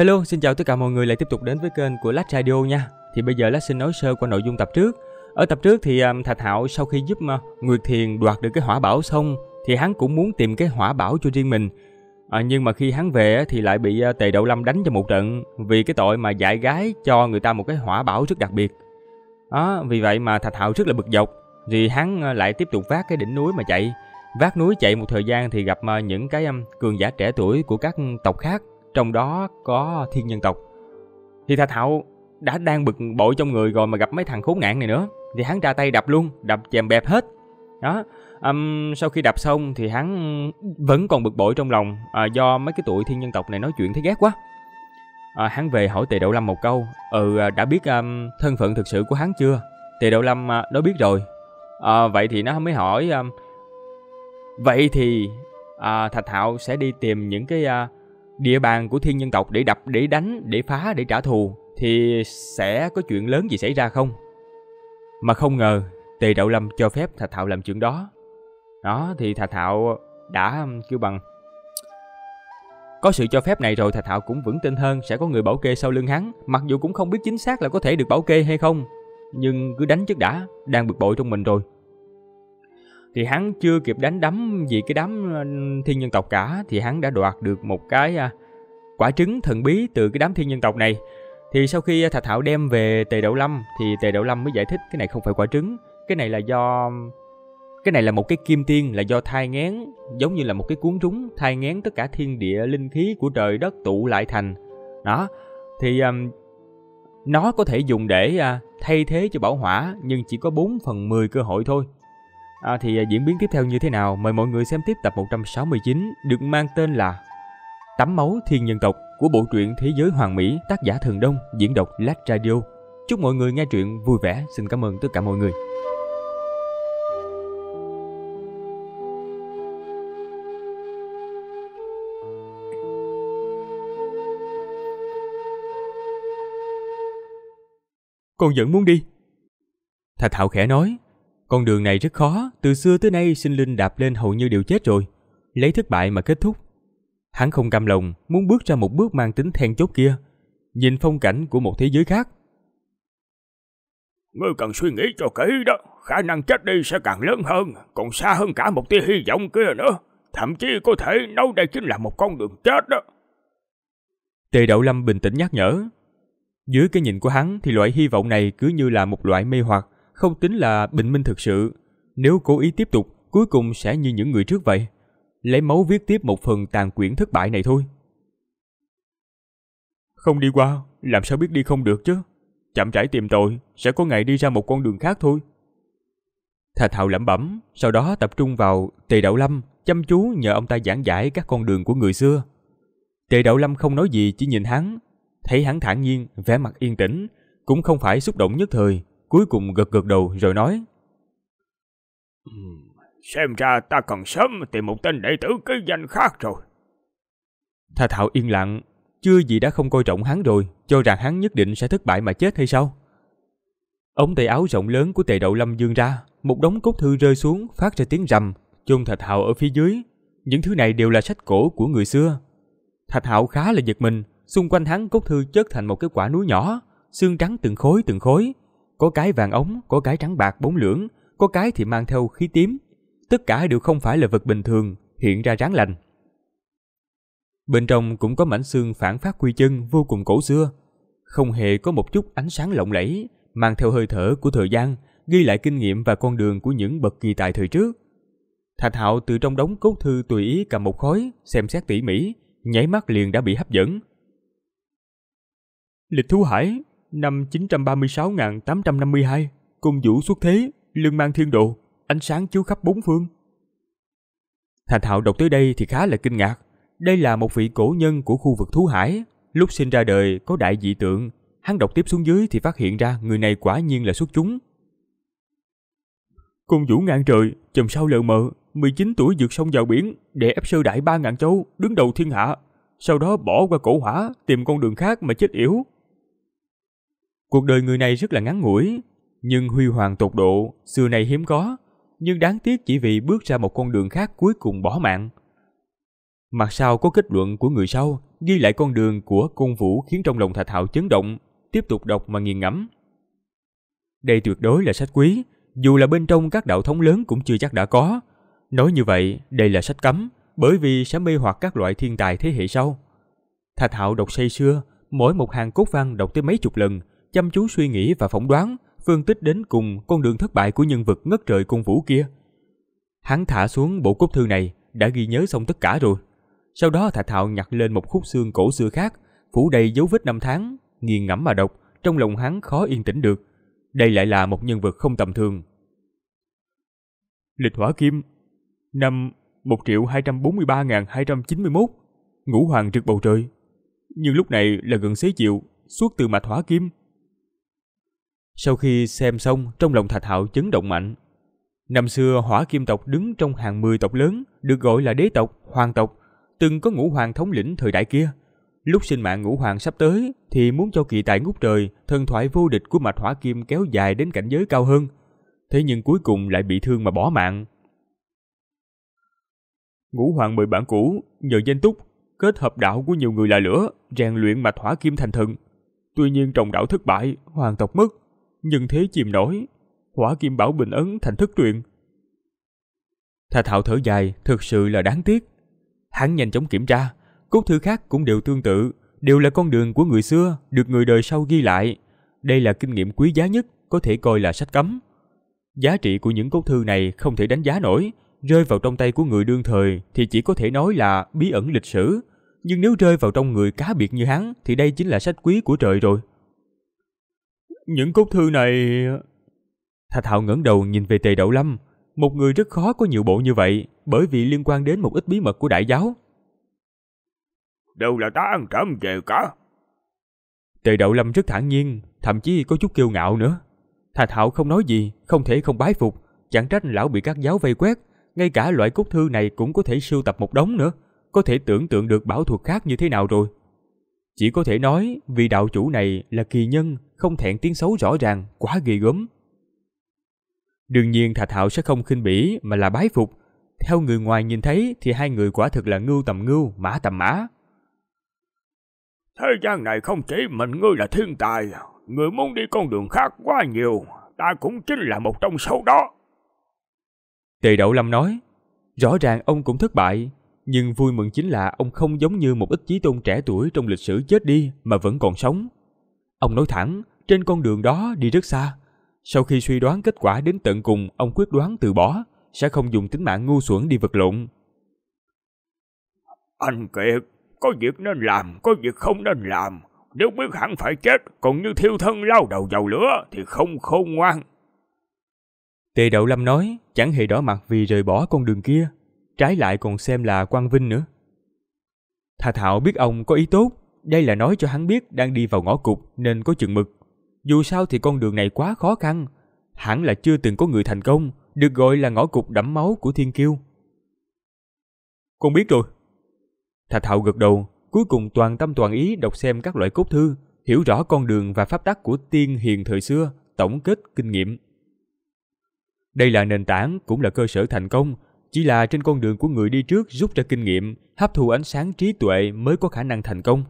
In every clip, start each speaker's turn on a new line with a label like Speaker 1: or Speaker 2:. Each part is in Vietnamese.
Speaker 1: Hello, xin chào tất cả mọi người lại tiếp tục đến với kênh của Lách Radio nha. Thì bây giờ Lách xin nói sơ qua nội dung tập trước. Ở tập trước thì um, Thạch Hạo sau khi giúp uh, Nguyệt Thiền đoạt được cái hỏa bảo xong thì hắn cũng muốn tìm cái hỏa bảo cho riêng mình. À, nhưng mà khi hắn về thì lại bị uh, Tề Đậu Lâm đánh cho một trận vì cái tội mà dạy gái cho người ta một cái hỏa bảo rất đặc biệt. Đó, vì vậy mà Thạch Hạo rất là bực dọc thì hắn uh, lại tiếp tục vác cái đỉnh núi mà chạy. Vác núi chạy một thời gian thì gặp uh, những cái um, cường giả trẻ tuổi của các tộc khác trong đó có thiên nhân tộc. Thì Thà Thạo đã đang bực bội trong người rồi mà gặp mấy thằng khốn nạn này nữa, thì hắn ra tay đập luôn, đập chèm bẹp hết. Đó, um, sau khi đập xong thì hắn vẫn còn bực bội trong lòng à, do mấy cái tụi thiên nhân tộc này nói chuyện thấy ghét quá. À, hắn về hỏi Tề Đậu Lâm một câu, ừ à, đã biết um, thân phận thực sự của hắn chưa? Tề Đậu Lâm uh, à, đó biết rồi. À, vậy thì nó mới hỏi um, vậy thì à, Thạch thạo sẽ đi tìm những cái uh, địa bàn của thiên nhân tộc để đập, để đánh, để phá, để trả thù thì sẽ có chuyện lớn gì xảy ra không? Mà không ngờ Tề đậu Lâm cho phép Thạch Thạo làm chuyện đó. Đó thì Thạch Thạo đã um, kêu bằng có sự cho phép này rồi Thạch Thạo cũng vững tin hơn sẽ có người bảo kê sau lưng hắn, mặc dù cũng không biết chính xác là có thể được bảo kê hay không. Nhưng cứ đánh trước đã, đang bực bội trong mình rồi, thì hắn chưa kịp đánh đấm vì cái đám ờ, thiên nhân tộc cả thì hắn đã đoạt được một cái à, quả trứng thần bí từ cái đám thiên nhân tộc này. Thì sau khi à, Thạch Thảo đem về Tề Đậu Lâm thì Tề Đậu Lâm mới giải thích cái này không phải quả trứng, cái này là do cái này là một cái kim tiên là do thai ngén, giống như là một cái cuốn trúng thai ngén tất cả thiên địa linh khí của trời đất tụ lại thành. Đó. Thì um, nó có thể dùng để uh, thay thế cho bảo hỏa nhưng chỉ có 4 phần 10 cơ hội thôi à, thì à, diễn biến tiếp theo như thế nào mời mọi người xem tiếp tập 169 được mang tên là Tắm máu thiên nhân tộc của bộ truyện Thế giới hoàng mỹ tác giả thường Đông diễn đọc Lát Radio. Chúc mọi người nghe truyện vui vẻ. Xin cảm ơn tất cả mọi người. Con vẫn muốn đi. Thạch Hạo khẽ nói, con đường này rất khó, từ xưa tới nay sinh linh đạp lên hầu như đều chết rồi. Lấy thất bại mà kết thúc. Hắn không cam lòng, muốn bước ra một bước mang tính then chốt kia. Nhìn phong cảnh của một thế giới khác.
Speaker 2: Ngươi cần suy nghĩ cho kỹ đó, khả năng chết đi sẽ càng lớn hơn, còn xa hơn cả một tia hy vọng kia nữa. Thậm chí có thể nói đây chính là một con đường chết đó.
Speaker 1: Tề Đậu Lâm bình tĩnh nhắc nhở. Dưới cái nhìn của hắn thì loại hy vọng này cứ như là một loại mê hoặc, không tính là bình minh thực sự. Nếu cố ý tiếp tục, cuối cùng sẽ như những người trước vậy. Lấy máu viết tiếp một phần tàn quyển thất bại này thôi. Không đi qua, làm sao biết đi không được chứ? Chậm rãi tìm tội, sẽ có ngày đi ra một con đường khác thôi. thà Hạo lẩm bẩm, sau đó tập trung vào Tề Đậu Lâm, chăm chú nhờ ông ta giảng giải các con đường của người xưa. Tề Đậu Lâm không nói gì chỉ nhìn hắn, thấy hắn thản nhiên, vẻ mặt yên tĩnh, cũng không phải xúc động nhất thời, cuối cùng gật gật đầu rồi nói.
Speaker 2: Xem ra ta cần sớm tìm một tên đệ tử cái danh khác rồi.
Speaker 1: Thà Thạo yên lặng, chưa gì đã không coi trọng hắn rồi, cho rằng hắn nhất định sẽ thất bại mà chết hay sao? Ống tay áo rộng lớn của tề đậu lâm dương ra, một đống cốt thư rơi xuống phát ra tiếng rầm, chôn Thạch Hạo ở phía dưới. Những thứ này đều là sách cổ của người xưa. Thạch Hạo khá là giật mình, xung quanh hắn cốt thư chất thành một cái quả núi nhỏ, xương trắng từng khối từng khối, có cái vàng ống, có cái trắng bạc bốn lưỡng, có cái thì mang theo khí tím. Tất cả đều không phải là vật bình thường, hiện ra ráng lành. Bên trong cũng có mảnh xương phản phát quy chân vô cùng cổ xưa. Không hề có một chút ánh sáng lộng lẫy, mang theo hơi thở của thời gian, ghi lại kinh nghiệm và con đường của những bậc kỳ tài thời trước. Thạch Hạo từ trong đống cốt thư tùy ý cầm một khối, xem xét tỉ mỉ, nháy mắt liền đã bị hấp dẫn. Lịch thu Hải, Năm 936.852, cung vũ xuất thế, lương mang thiên độ, ánh sáng chiếu khắp bốn phương. Thành Hạo đọc tới đây thì khá là kinh ngạc. Đây là một vị cổ nhân của khu vực thú hải. Lúc sinh ra đời có đại dị tượng, hắn đọc tiếp xuống dưới thì phát hiện ra người này quả nhiên là xuất chúng. Cung vũ ngạn trời, chùm sau lờ mờ, 19 tuổi vượt sông vào biển để ép sơ đại ba ngàn châu, đứng đầu thiên hạ. Sau đó bỏ qua cổ hỏa, tìm con đường khác mà chết yếu Cuộc đời người này rất là ngắn ngủi, nhưng huy hoàng tột độ, xưa nay hiếm có, nhưng đáng tiếc chỉ vì bước ra một con đường khác cuối cùng bỏ mạng. Mặt sau có kết luận của người sau, ghi lại con đường của cung Vũ khiến trong lòng Thạch Hạo chấn động, tiếp tục đọc mà nghiền ngẫm. Đây tuyệt đối là sách quý, dù là bên trong các đạo thống lớn cũng chưa chắc đã có. Nói như vậy, đây là sách cấm, bởi vì sẽ mê hoặc các loại thiên tài thế hệ sau. Thạch Hạo đọc say sưa, mỗi một hàng cốt văn đọc tới mấy chục lần, chăm chú suy nghĩ và phỏng đoán, phân tích đến cùng con đường thất bại của nhân vật ngất trời cung vũ kia. Hắn thả xuống bộ cốt thư này, đã ghi nhớ xong tất cả rồi. Sau đó Thạch Hạo nhặt lên một khúc xương cổ xưa khác, phủ đầy dấu vết năm tháng, nghiền ngẫm mà đọc, trong lòng hắn khó yên tĩnh được. Đây lại là một nhân vật không tầm thường. Lịch Hỏa Kim Năm 1.243.291 Ngũ Hoàng rực bầu trời Nhưng lúc này là gần xế chiều Suốt từ mạch Hỏa Kim sau khi xem xong, trong lòng Thạch Hạo chấn động mạnh. Năm xưa Hỏa Kim tộc đứng trong hàng 10 tộc lớn, được gọi là đế tộc, hoàng tộc, từng có ngũ hoàng thống lĩnh thời đại kia. Lúc sinh mạng ngũ hoàng sắp tới thì muốn cho kỳ tài ngút trời, thần thoại vô địch của mạch Hỏa Kim kéo dài đến cảnh giới cao hơn. Thế nhưng cuối cùng lại bị thương mà bỏ mạng. Ngũ hoàng mời bản cũ, nhờ danh túc, kết hợp đạo của nhiều người là lửa, rèn luyện mạch Hỏa Kim thành thần. Tuy nhiên trồng đạo thất bại, hoàng tộc mất, nhưng thế chìm nổi. Hỏa kim bảo bình ấn thành thất truyền. Thà thạo thở dài, thực sự là đáng tiếc. Hắn nhanh chóng kiểm tra, cốt thư khác cũng đều tương tự, đều là con đường của người xưa, được người đời sau ghi lại. Đây là kinh nghiệm quý giá nhất, có thể coi là sách cấm. Giá trị của những cốt thư này không thể đánh giá nổi, rơi vào trong tay của người đương thời thì chỉ có thể nói là bí ẩn lịch sử, nhưng nếu rơi vào trong người cá biệt như hắn thì đây chính là sách quý của trời rồi. Những cốt thư này... Thạch thạo ngẩng đầu nhìn về tề đậu lâm. Một người rất khó có nhiều bộ như vậy bởi vì liên quan đến một ít bí mật của đại giáo. đâu là ta ăn trộm về cả. Tề đậu lâm rất thản nhiên, thậm chí có chút kiêu ngạo nữa. Thạch thạo không nói gì, không thể không bái phục. Chẳng trách lão bị các giáo vây quét, ngay cả loại cốt thư này cũng có thể sưu tập một đống nữa. Có thể tưởng tượng được bảo thuật khác như thế nào rồi. Chỉ có thể nói vì đạo chủ này là kỳ nhân, không thẹn tiếng xấu rõ ràng, quá ghê gớm. Đương nhiên Thạch Hạo sẽ không khinh bỉ mà là bái phục. Theo người ngoài nhìn thấy thì hai người quả thực là ngưu tầm ngưu, mã tầm mã.
Speaker 2: Thế gian này không chỉ mình ngươi là thiên tài, người muốn đi con đường khác quá nhiều, ta cũng chính là một trong
Speaker 1: số đó. Tề Đậu Lâm nói, rõ ràng ông cũng thất bại, nhưng vui mừng chính là ông không giống như một ít chí tôn trẻ tuổi trong lịch sử chết đi mà vẫn còn sống. Ông nói thẳng, trên con đường đó đi rất xa. Sau khi suy đoán kết quả đến tận cùng, ông quyết đoán từ bỏ, sẽ không dùng tính mạng ngu xuẩn đi vật lộn.
Speaker 2: Anh Kiệt, có việc nên làm, có việc không nên làm. Nếu biết hẳn phải chết, còn như thiêu thân lao đầu dầu lửa thì không khôn ngoan.
Speaker 1: Tề Đậu Lâm nói, chẳng hề đỏ mặt vì rời bỏ con đường kia, trái lại còn xem là quan vinh nữa. Thà Thảo biết ông có ý tốt, đây là nói cho hắn biết đang đi vào ngõ cụt nên có chừng mực. Dù sao thì con đường này quá khó khăn, hẳn là chưa từng có người thành công, được gọi là ngõ cụt đẫm máu của Thiên Kiêu. Con biết rồi. Thạch Hạo gật đầu, cuối cùng toàn tâm toàn ý đọc xem các loại cốt thư, hiểu rõ con đường và pháp tắc của tiên hiền thời xưa, tổng kết kinh nghiệm. Đây là nền tảng cũng là cơ sở thành công, chỉ là trên con đường của người đi trước rút ra kinh nghiệm, hấp thụ ánh sáng trí tuệ mới có khả năng thành công.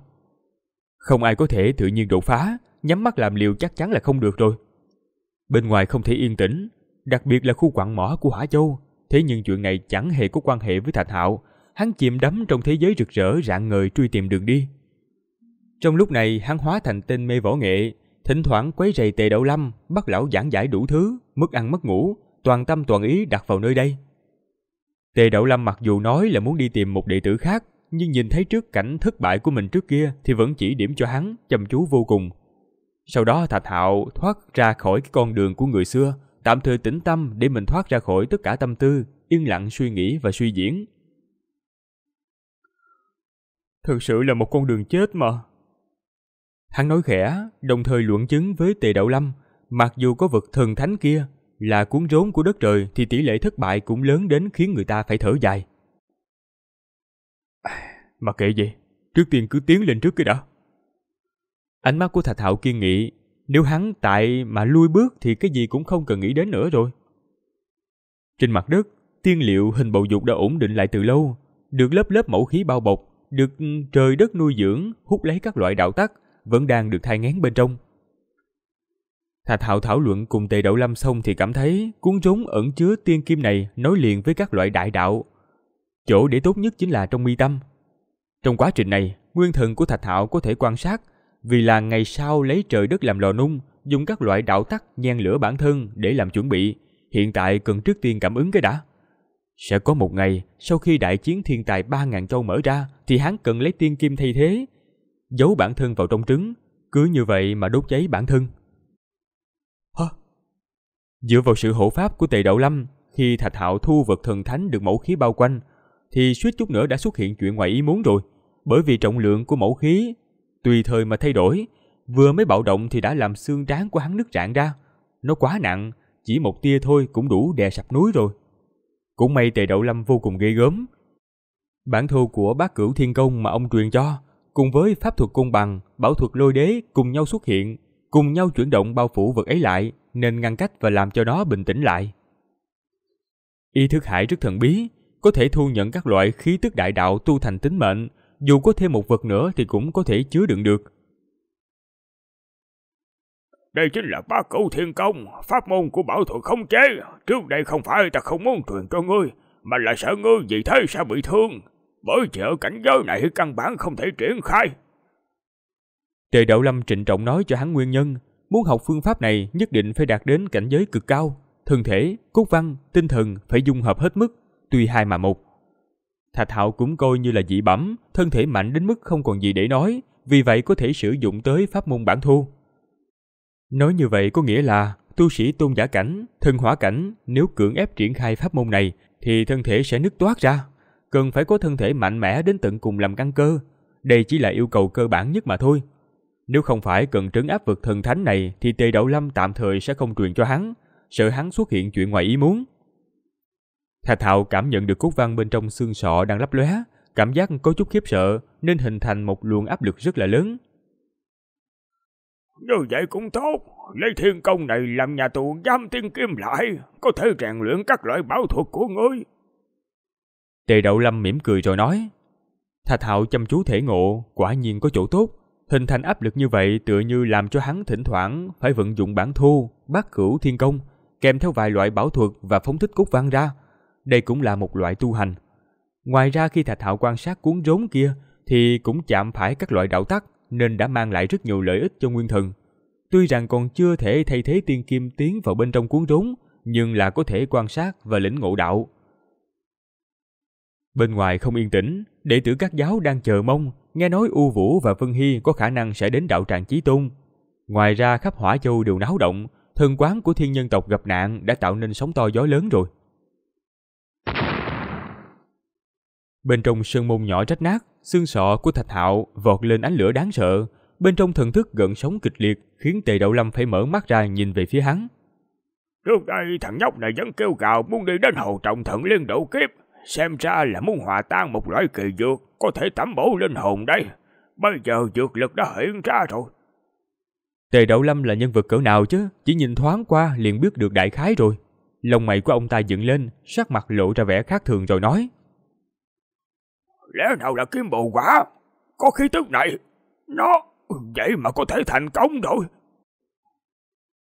Speaker 1: Không ai có thể tự nhiên đột phá, nhắm mắt làm liều chắc chắn là không được rồi. Bên ngoài không thể yên tĩnh, đặc biệt là khu quặng mỏ của Hỏa Châu, thế nhưng chuyện này chẳng hề có quan hệ với Thạch Hạo, hắn chìm đắm trong thế giới rực rỡ rạng ngời truy tìm đường đi. Trong lúc này, hắn hóa thành tên mê võ nghệ, thỉnh thoảng quấy rầy Tề Đậu Lâm, bắt lão giảng giải đủ thứ, mất ăn mất ngủ, toàn tâm toàn ý đặt vào nơi đây. Tề Đậu Lâm mặc dù nói là muốn đi tìm một đệ tử khác, nhưng nhìn thấy trước cảnh thất bại của mình trước kia thì vẫn chỉ điểm cho hắn, chăm chú vô cùng. Sau đó Thạch Hạo thoát ra khỏi cái con đường của người xưa, tạm thời tĩnh tâm để mình thoát ra khỏi tất cả tâm tư, yên lặng suy nghĩ và suy diễn. Thực sự là một con đường chết mà. Hắn nói khẽ, đồng thời luận chứng với Tề Đậu Lâm, mặc dù có vực thần thánh kia là cuốn rốn của đất trời thì tỷ lệ thất bại cũng lớn đến khiến người ta phải thở dài. mà kệ gì, trước tiên cứ tiến lên trước cái đã. Ánh mắt của Thạch Hạo kiên nghị, nếu hắn tại mà lui bước thì cái gì cũng không cần nghĩ đến nữa rồi. Trên mặt đất, tiên liệu hình bầu dục đã ổn định lại từ lâu, được lớp lớp mẫu khí bao bọc, được ừ, trời đất nuôi dưỡng, hút lấy các loại đạo tắc, vẫn đang được thai ngán bên trong. Thạch Hạo thảo luận cùng Tề Đậu Lâm xong thì cảm thấy cuốn rốn ẩn chứa tiên kim này nối liền với các loại đại đạo. Chỗ để tốt nhất chính là trong mi tâm. Trong quá trình này, nguyên thần của Thạch Hạo có thể quan sát, vì là ngày sau lấy trời đất làm lò nung, dùng các loại đạo tắc nhen lửa bản thân để làm chuẩn bị, hiện tại cần trước tiên cảm ứng cái đã. Sẽ có một ngày, sau khi đại chiến thiên tài 3.000 châu mở ra, thì hắn cần lấy tiên kim thay thế, giấu bản thân vào trong trứng, cứ như vậy mà đốt cháy bản thân. Hả? Dựa vào sự hộ pháp của tề đậu lâm, khi thạch hạo thu vật thần thánh được mẫu khí bao quanh, thì suýt chút nữa đã xuất hiện chuyện ngoài ý muốn rồi, bởi vì trọng lượng của mẫu khí tùy thời mà thay đổi. Vừa mới bạo động thì đã làm xương trán của hắn nứt rạn ra. Nó quá nặng, chỉ một tia thôi cũng đủ đè sập núi rồi. Cũng may tề đậu lâm vô cùng ghê gớm. Bản thô của bác cửu thiên công mà ông truyền cho, cùng với pháp thuật cung bằng, bảo thuật lôi đế cùng nhau xuất hiện, cùng nhau chuyển động bao phủ vật ấy lại, nên ngăn cách và làm cho nó bình tĩnh lại. Y thức hải rất thần bí, có thể thu nhận các loại khí tức đại đạo tu thành tính mệnh, dù có thêm một vật nữa thì cũng có thể chứa đựng được.
Speaker 2: Đây chính là bá cửu thiên công, pháp môn của bảo thuật không chế. Trước đây không phải ta không muốn truyền cho ngươi, mà là sợ ngươi vì thế sẽ bị thương. Bởi vì ở cảnh giới này căn bản không thể triển khai.
Speaker 1: Tề đậu Lâm trịnh trọng nói cho hắn nguyên nhân, muốn học phương pháp này nhất định phải đạt đến cảnh giới cực cao. Thân thể, cốt văn, tinh thần phải dung hợp hết mức, tùy hai mà một. Thạch Hạo cũng coi như là dị bẩm, thân thể mạnh đến mức không còn gì để nói, vì vậy có thể sử dụng tới pháp môn bản thu. Nói như vậy có nghĩa là tu sĩ tôn giả cảnh, thân hỏa cảnh nếu cưỡng ép triển khai pháp môn này thì thân thể sẽ nứt toát ra, cần phải có thân thể mạnh mẽ đến tận cùng làm căn cơ. Đây chỉ là yêu cầu cơ bản nhất mà thôi. Nếu không phải cần trấn áp vực thần thánh này thì Tề Đậu Lâm tạm thời sẽ không truyền cho hắn, sợ hắn xuất hiện chuyện ngoài ý muốn. Thà Thạo cảm nhận được cốt văn bên trong xương sọ đang lấp lóe, cảm giác có chút khiếp sợ nên hình thành một luồng áp lực rất là lớn.
Speaker 2: Như vậy cũng tốt, lấy thiên công này làm nhà tù giam tiên kim lại, có thể rèn luyện các loại bảo thuật của ngươi.
Speaker 1: Tề Đậu Lâm mỉm cười rồi nói, Thà Thạo chăm chú thể ngộ, quả nhiên có chỗ tốt, hình thành áp lực như vậy tựa như làm cho hắn thỉnh thoảng phải vận dụng bản thu, bát cửu thiên công, kèm theo vài loại bảo thuật và phóng thích cốt văn ra, đây cũng là một loại tu hành. Ngoài ra khi Thạch Hạo quan sát cuốn rốn kia thì cũng chạm phải các loại đạo tắc nên đã mang lại rất nhiều lợi ích cho nguyên thần. Tuy rằng còn chưa thể thay thế tiên kim tiến vào bên trong cuốn rốn, nhưng là có thể quan sát và lĩnh ngộ đạo. Bên ngoài không yên tĩnh, đệ tử các giáo đang chờ mong, nghe nói U Vũ và Vân Hy có khả năng sẽ đến đạo tràng Chí Tôn. Ngoài ra khắp Hỏa Châu đều náo động, thần quán của thiên nhân tộc gặp nạn đã tạo nên sóng to gió lớn rồi. Bên trong sơn môn nhỏ rách nát, xương sọ của Thạch Hạo vọt lên ánh lửa đáng sợ. Bên trong thần thức gợn sóng kịch liệt, khiến Tề Đậu Lâm phải mở mắt ra nhìn về phía hắn.
Speaker 2: Trước đây thằng nhóc này vẫn kêu gào muốn đi đến hầu trọng thận liên độ kiếp, xem ra là muốn hòa tan một loại kỳ dược có thể tẩm bổ linh hồn đây. Bây giờ dược lực đã hiện ra rồi.
Speaker 1: Tề Đậu Lâm là nhân vật cỡ nào chứ, chỉ nhìn thoáng qua liền biết được đại khái rồi. Lông mày của ông ta dựng lên, sắc mặt lộ ra vẻ khác thường rồi nói
Speaker 2: lẽ nào là kim bồ quả? Có khí tức này, nó vậy mà có thể
Speaker 1: thành công rồi.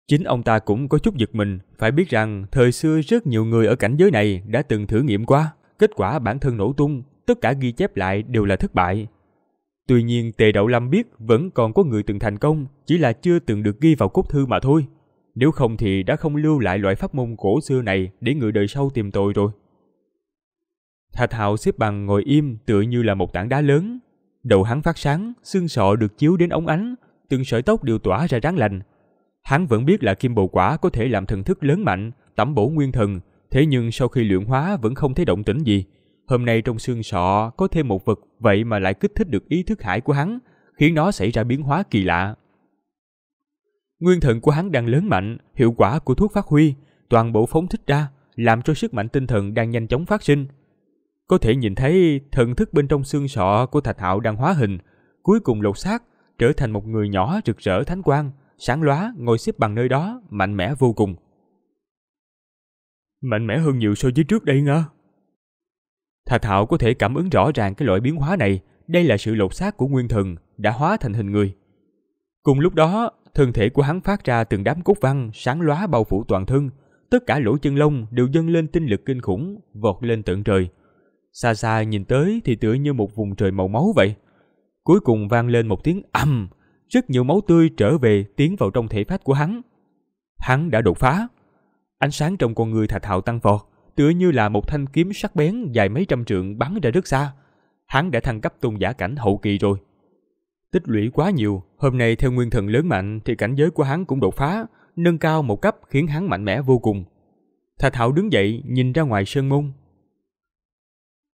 Speaker 1: Chính ông ta cũng có chút giật mình, phải biết rằng thời xưa rất nhiều người ở cảnh giới này đã từng thử nghiệm qua, kết quả bản thân nổ tung, tất cả ghi chép lại đều là thất bại. Tuy nhiên Tề Đậu Lâm biết vẫn còn có người từng thành công, chỉ là chưa từng được ghi vào cốt thư mà thôi. Nếu không thì đã không lưu lại loại pháp môn cổ xưa này để người đời sau tìm tòi rồi. Thạch Hạo xếp bằng ngồi im tựa như là một tảng đá lớn. Đầu hắn phát sáng, xương sọ được chiếu đến ống ánh, từng sợi tóc đều tỏa ra ráng lành. Hắn vẫn biết là kim bồ quả có thể làm thần thức lớn mạnh, tẩm bổ nguyên thần, thế nhưng sau khi luyện hóa vẫn không thấy động tĩnh gì. Hôm nay trong xương sọ có thêm một vật vậy mà lại kích thích được ý thức hải của hắn, khiến nó xảy ra biến hóa kỳ lạ. Nguyên thần của hắn đang lớn mạnh, hiệu quả của thuốc phát huy, toàn bộ phóng thích ra, làm cho sức mạnh tinh thần đang nhanh chóng phát sinh, có thể nhìn thấy thần thức bên trong xương sọ của Thạch Hạo đang hóa hình, cuối cùng lột xác, trở thành một người nhỏ rực rỡ thánh quang, sáng lóa ngồi xếp bằng nơi đó, mạnh mẽ vô cùng. Mạnh mẽ hơn nhiều so với trước đây ngờ. Thạch Hạo có thể cảm ứng rõ ràng cái loại biến hóa này, đây là sự lột xác của nguyên thần đã hóa thành hình người. Cùng lúc đó, thân thể của hắn phát ra từng đám cốt văn sáng lóa bao phủ toàn thân, tất cả lỗ chân lông đều dâng lên tinh lực kinh khủng, vọt lên tận trời, Xa xa nhìn tới thì tựa như một vùng trời màu máu vậy. Cuối cùng vang lên một tiếng ầm, rất nhiều máu tươi trở về tiến vào trong thể phách của hắn. Hắn đã đột phá. Ánh sáng trong con người Thạch Hạo tăng vọt, tựa như là một thanh kiếm sắc bén dài mấy trăm trượng bắn ra rất xa. Hắn đã thăng cấp tôn giả cảnh hậu kỳ rồi. Tích lũy quá nhiều, hôm nay theo nguyên thần lớn mạnh thì cảnh giới của hắn cũng đột phá, nâng cao một cấp khiến hắn mạnh mẽ vô cùng. Thạch Hạo đứng dậy, nhìn ra ngoài sơn môn,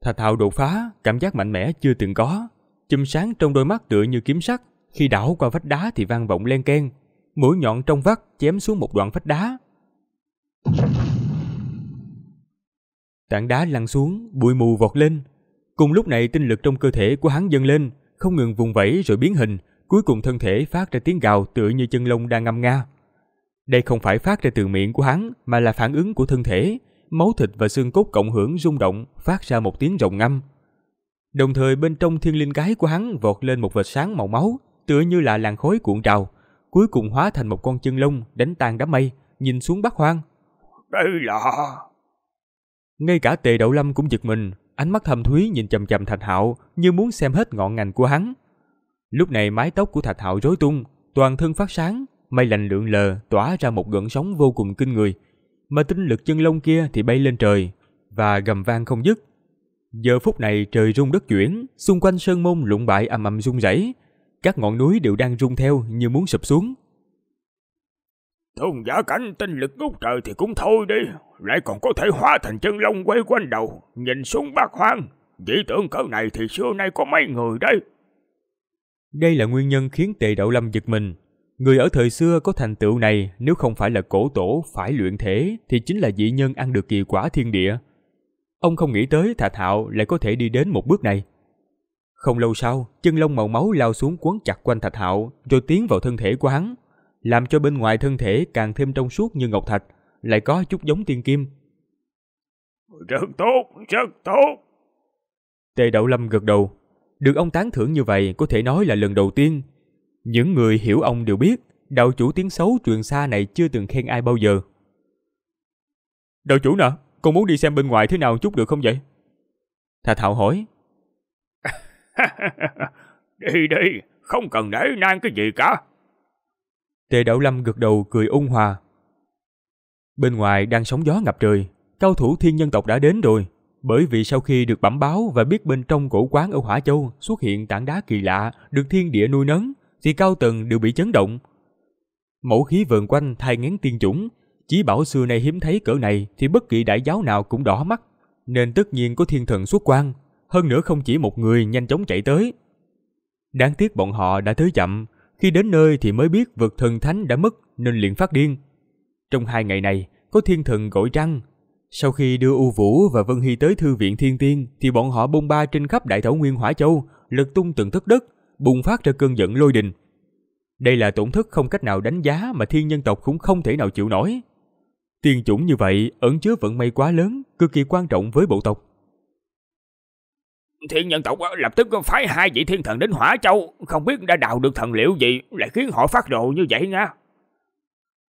Speaker 1: Thà Thào đột phá, cảm giác mạnh mẽ chưa từng có. Chùm sáng trong đôi mắt tựa như kiếm sắt, khi đảo qua vách đá thì vang vọng len keng. Mũi nhọn trong vắt chém xuống một đoạn vách đá. Tảng đá lăn xuống, bụi mù vọt lên. Cùng lúc này tinh lực trong cơ thể của hắn dâng lên, không ngừng vùng vẫy rồi biến hình, cuối cùng thân thể phát ra tiếng gào tựa như chân lông đang ngâm nga. Đây không phải phát ra từ miệng của hắn mà là phản ứng của thân thể, máu thịt và xương cốt cộng hưởng rung động, phát ra một tiếng rồng ngâm. Đồng thời bên trong thiên linh cái của hắn vọt lên một vệt sáng màu máu, tựa như là làn khói cuộn trào, cuối cùng hóa thành một con chân lông đánh tan đám mây, nhìn xuống Bắc Hoang. Đây là... Ngay cả tề đậu lâm cũng giật mình, ánh mắt thâm thúy nhìn chầm chầm Thạch Hạo như muốn xem hết ngọn ngành của hắn. Lúc này mái tóc của Thạch Hạo rối tung, toàn thân phát sáng, mây lạnh lượn lờ tỏa ra một gợn sóng vô cùng kinh người, mà tinh lực chân lông kia thì bay lên trời và gầm vang không dứt. Giờ phút này trời rung đất chuyển, xung quanh sơn môn lụng bại ầm ầm rung rẩy, các ngọn núi đều đang rung theo như muốn sụp xuống.
Speaker 2: Thôn giả cảnh tinh lực ngút trời thì cũng thôi đi, lại còn có thể hóa thành chân lông quay quanh đầu, nhìn xuống bát hoang, dĩ tưởng cỡ
Speaker 1: này thì xưa nay có mấy người đây Đây là nguyên nhân khiến tề đậu lâm giật mình, Người ở thời xưa có thành tựu này nếu không phải là cổ tổ phải luyện thể thì chính là dị nhân ăn được kỳ quả thiên địa. Ông không nghĩ tới Thạch Hạo lại có thể đi đến một bước này. Không lâu sau, chân lông màu máu lao xuống quấn chặt quanh Thạch Hạo rồi tiến vào thân thể của hắn, làm cho bên ngoài thân thể càng thêm trong suốt như ngọc thạch, lại có chút giống tiên kim.
Speaker 2: Rất tốt, rất tốt.
Speaker 1: Tề Đậu Lâm gật đầu. Được ông tán thưởng như vậy có thể nói là lần đầu tiên những người hiểu ông đều biết, đạo chủ tiếng xấu truyền xa này chưa từng khen ai bao giờ. Đạo chủ nè, con muốn đi xem bên ngoài thế nào chút được không vậy? Thà Thảo hỏi.
Speaker 2: đi đi, không cần để nang cái gì cả.
Speaker 1: Tề Đạo Lâm gật đầu cười ung hòa. Bên ngoài đang sóng gió ngập trời, cao thủ thiên nhân tộc đã đến rồi. Bởi vì sau khi được bẩm báo và biết bên trong cổ quán ở Hỏa Châu xuất hiện tảng đá kỳ lạ được thiên địa nuôi nấng, thì cao tầng đều bị chấn động. Mẫu khí vờn quanh thai ngén tiên chủng, chỉ bảo xưa nay hiếm thấy cỡ này thì bất kỳ đại giáo nào cũng đỏ mắt, nên tất nhiên có thiên thần xuất quan, hơn nữa không chỉ một người nhanh chóng chạy tới. Đáng tiếc bọn họ đã tới chậm, khi đến nơi thì mới biết vực thần thánh đã mất nên liền phát điên. Trong hai ngày này, có thiên thần gọi trăng. Sau khi đưa U Vũ và Vân Hy tới thư viện thiên tiên thì bọn họ bôn ba trên khắp đại thổ nguyên Hỏa Châu, lật tung từng thất đất, bùng phát ra cơn giận lôi đình. Đây là tổn thất không cách nào đánh giá mà thiên nhân tộc cũng không thể nào chịu nổi. Tiền chủng như vậy ẩn chứa vận may quá lớn, cực kỳ quan trọng với bộ tộc. Thiên
Speaker 2: nhân tộc lập tức phái hai vị thiên thần đến Hỏa Châu, không biết đã đào được thần liệu gì lại khiến họ phát đồ như vậy nha.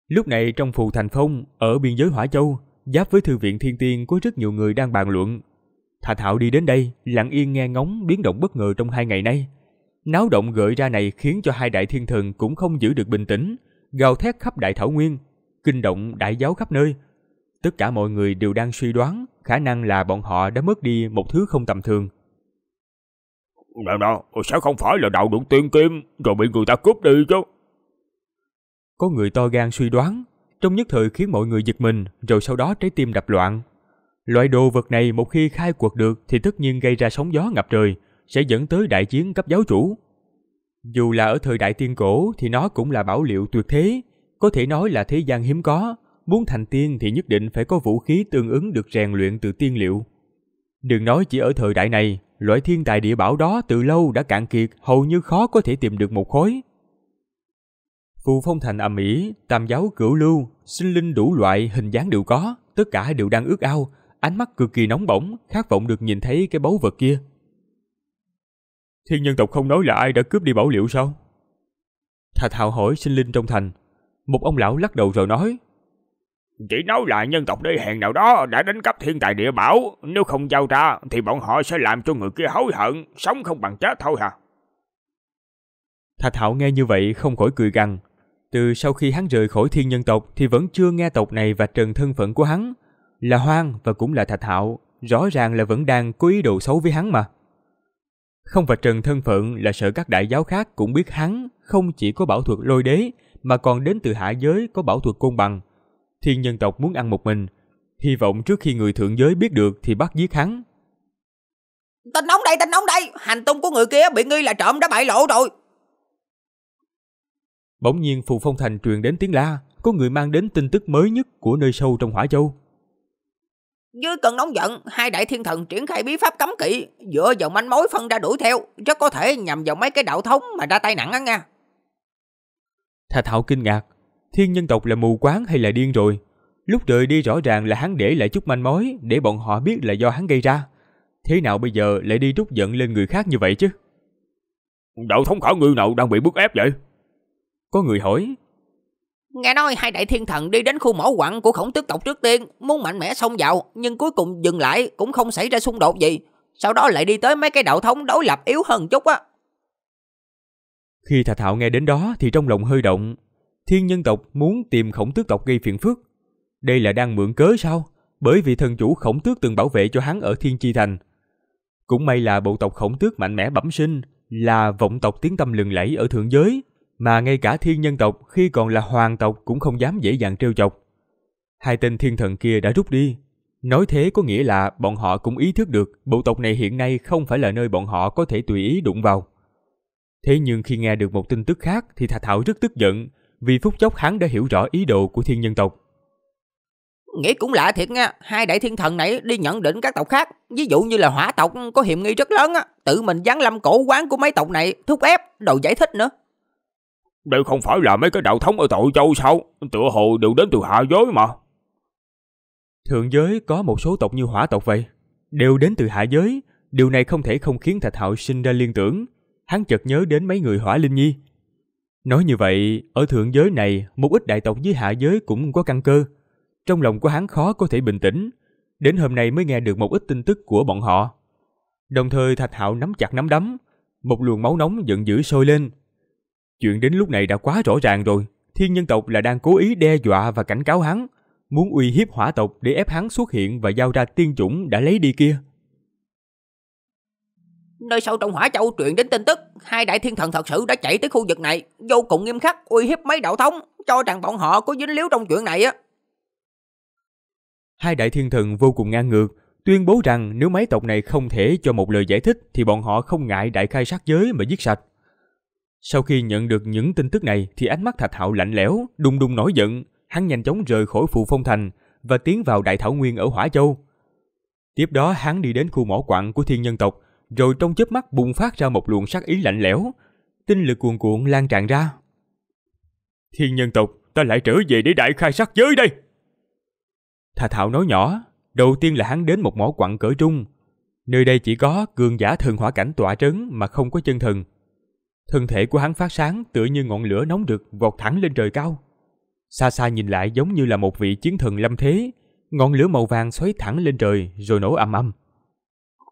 Speaker 1: Lúc này trong phù thành phong, ở biên giới Hỏa Châu, giáp với thư viện thiên tiên có rất nhiều người đang bàn luận. Thạch Hạo đi đến đây, lặng yên nghe ngóng biến động bất ngờ trong hai ngày nay, Náo động gợi ra này khiến cho hai đại thiên thần cũng không giữ được bình tĩnh, gào thét khắp đại thảo nguyên, kinh động đại giáo khắp nơi. Tất cả mọi người đều đang suy đoán khả năng là bọn họ đã mất đi một thứ không tầm thường. Đó đó, sao không phải là đạo đụng tiên kim rồi bị người ta cướp đi chứ. Có người to gan suy đoán, trong nhất thời khiến mọi người giật mình rồi sau đó trái tim đập loạn. Loại đồ vật này một khi khai quật được thì tất nhiên gây ra sóng gió ngập trời, sẽ dẫn tới đại chiến cấp giáo chủ. Dù là ở thời đại tiên cổ thì nó cũng là bảo liệu tuyệt thế, có thể nói là thế gian hiếm có, muốn thành tiên thì nhất định phải có vũ khí tương ứng được rèn luyện từ tiên liệu. Đừng nói chỉ ở thời đại này, loại thiên tài địa bảo đó từ lâu đã cạn kiệt, hầu như khó có thể tìm được một khối. Phù Phong Thành ầm ĩ, tam giáo cửu lưu, sinh linh đủ loại hình dáng đều có, tất cả đều đang ước ao, ánh mắt cực kỳ nóng bỏng, khát vọng được nhìn thấy cái báu vật kia. Thiên nhân tộc không nói là ai đã cướp đi bảo liệu sao? thạch thào hỏi sinh linh trong thành. Một ông lão lắc đầu rồi nói. Chỉ nói là nhân tộc
Speaker 2: đây hèn nào đó đã đánh cắp thiên tài địa bảo. Nếu không giao ra thì bọn họ sẽ làm cho người kia hối hận, sống không bằng chết thôi hả?
Speaker 1: thạch Thà nghe như vậy không khỏi cười gằn. Từ sau khi hắn rời khỏi thiên nhân tộc thì vẫn chưa nghe tộc này và trần thân phận của hắn. Là hoang và cũng là thạch hạo, rõ ràng là vẫn đang có ý đồ xấu với hắn mà. Không phải trần thân phận là sợ các đại giáo khác cũng biết hắn không chỉ có bảo thuật lôi đế mà còn đến từ hạ giới có bảo thuật côn bằng. Thiên nhân tộc muốn ăn một mình, hy vọng trước khi người thượng giới biết được thì bắt giết hắn.
Speaker 3: Tên nóng đây, tên nóng đây, hành tung của người kia bị nghi là trộm đã bại lộ rồi.
Speaker 1: Bỗng nhiên Phù Phong Thành truyền đến tiếng la, có người mang đến tin tức mới nhất của nơi sâu trong Hỏa Châu.
Speaker 3: Dưới cơn nóng giận, hai đại thiên thần triển khai bí pháp cấm kỵ, dựa vào manh mối phân ra đuổi theo, rất có thể nhằm vào mấy cái đạo thống mà ra tay nặng á nha.
Speaker 1: Thà Thảo kinh ngạc, thiên nhân tộc là mù quáng hay là điên rồi? Lúc rời đi rõ ràng là hắn để lại chút manh mối để bọn họ biết là do hắn gây ra. Thế nào bây giờ lại đi trút giận lên người khác như vậy chứ? Đạo thống khảo ngư nào đang bị bức ép vậy? Có người hỏi,
Speaker 3: Nghe nói hai đại thiên thần đi đến khu mỏ quặng của khổng tước tộc trước tiên, muốn mạnh mẽ xông vào, nhưng cuối cùng dừng lại cũng không xảy ra xung đột gì. Sau đó lại đi tới mấy cái đạo thống đối lập yếu hơn chút á.
Speaker 1: Khi thạch Thạo nghe đến đó thì trong lòng hơi động. Thiên nhân tộc muốn tìm khổng tước tộc gây phiền phức. Đây là đang mượn cớ sao? Bởi vì thần chủ khổng tước từng bảo vệ cho hắn ở Thiên Chi Thành. Cũng may là bộ tộc khổng tước mạnh mẽ bẩm sinh, là vọng tộc tiến tâm lừng lẫy ở thượng giới, mà ngay cả thiên nhân tộc khi còn là hoàng tộc cũng không dám dễ dàng trêu chọc. Hai tên thiên thần kia đã rút đi. Nói thế có nghĩa là bọn họ cũng ý thức được bộ tộc này hiện nay không phải là nơi bọn họ có thể tùy ý đụng vào. Thế nhưng khi nghe được một tin tức khác thì Thạch Hạo rất tức giận, vì phút chốc hắn đã hiểu rõ ý đồ của thiên nhân tộc.
Speaker 3: Nghĩ cũng lạ thiệt nha, hai đại thiên thần này đi nhận định các tộc khác, ví dụ như là hỏa tộc có hiểm nghi rất lớn tự mình giáng lâm cổ quán của mấy tộc này, thúc ép, đầu giải thích nữa, đây không phải
Speaker 2: là mấy cái đạo thống ở tội châu sao? Tựa hồ đều đến từ hạ giới mà.
Speaker 1: Thượng giới có một số tộc như hỏa tộc vậy, đều đến từ hạ giới. Điều này không thể không khiến Thạch Hạo sinh ra liên tưởng. Hắn chợt nhớ đến mấy người hỏa linh nhi. Nói như vậy, ở thượng giới này, một ít đại tộc dưới hạ giới cũng có căn cơ. Trong lòng của hắn khó có thể bình tĩnh. Đến hôm nay mới nghe được một ít tin tức của bọn họ. Đồng thời Thạch Hạo nắm chặt nắm đấm, một luồng máu nóng giận dữ sôi lên, Chuyện đến lúc này đã quá rõ ràng rồi, thiên nhân tộc là đang cố ý đe dọa và cảnh cáo hắn, muốn uy hiếp hỏa tộc để ép hắn xuất hiện và giao ra tiên chủng đã lấy đi kia.
Speaker 3: Nơi sâu trong hỏa châu truyền đến tin tức, hai đại thiên thần thật sự đã chạy tới khu vực này, vô cùng nghiêm khắc uy hiếp mấy đạo thống, cho rằng bọn họ có dính líu trong chuyện này á.
Speaker 1: Hai đại thiên thần vô cùng ngang ngược, tuyên bố rằng nếu mấy tộc này không thể cho một lời giải thích thì bọn họ không ngại đại khai sát giới mà giết sạch. Sau khi nhận được những tin tức này thì ánh mắt Thạch Hạo lạnh lẽo, đung đung nổi giận, hắn nhanh chóng rời khỏi phụ Phong Thành và tiến vào Đại Thảo Nguyên ở Hỏa Châu. Tiếp đó hắn đi đến khu mỏ quặng của thiên nhân tộc, rồi trong chớp mắt bùng phát ra một luồng sát ý lạnh lẽo, tinh lực cuồn cuộn lan tràn ra. Thiên nhân tộc, ta lại trở về để đại khai sát giới đây. thạch Thạo nói nhỏ, đầu tiên là hắn đến một mỏ quặng cỡ trung. Nơi đây chỉ có cường giả thần hỏa cảnh tỏa trấn mà không có chân thần. Thân thể của hắn phát sáng tựa như ngọn lửa nóng rực vọt thẳng lên trời cao. Xa xa nhìn lại giống như là một vị chiến thần lâm thế, ngọn lửa màu vàng xoáy thẳng lên trời rồi nổ ầm ầm.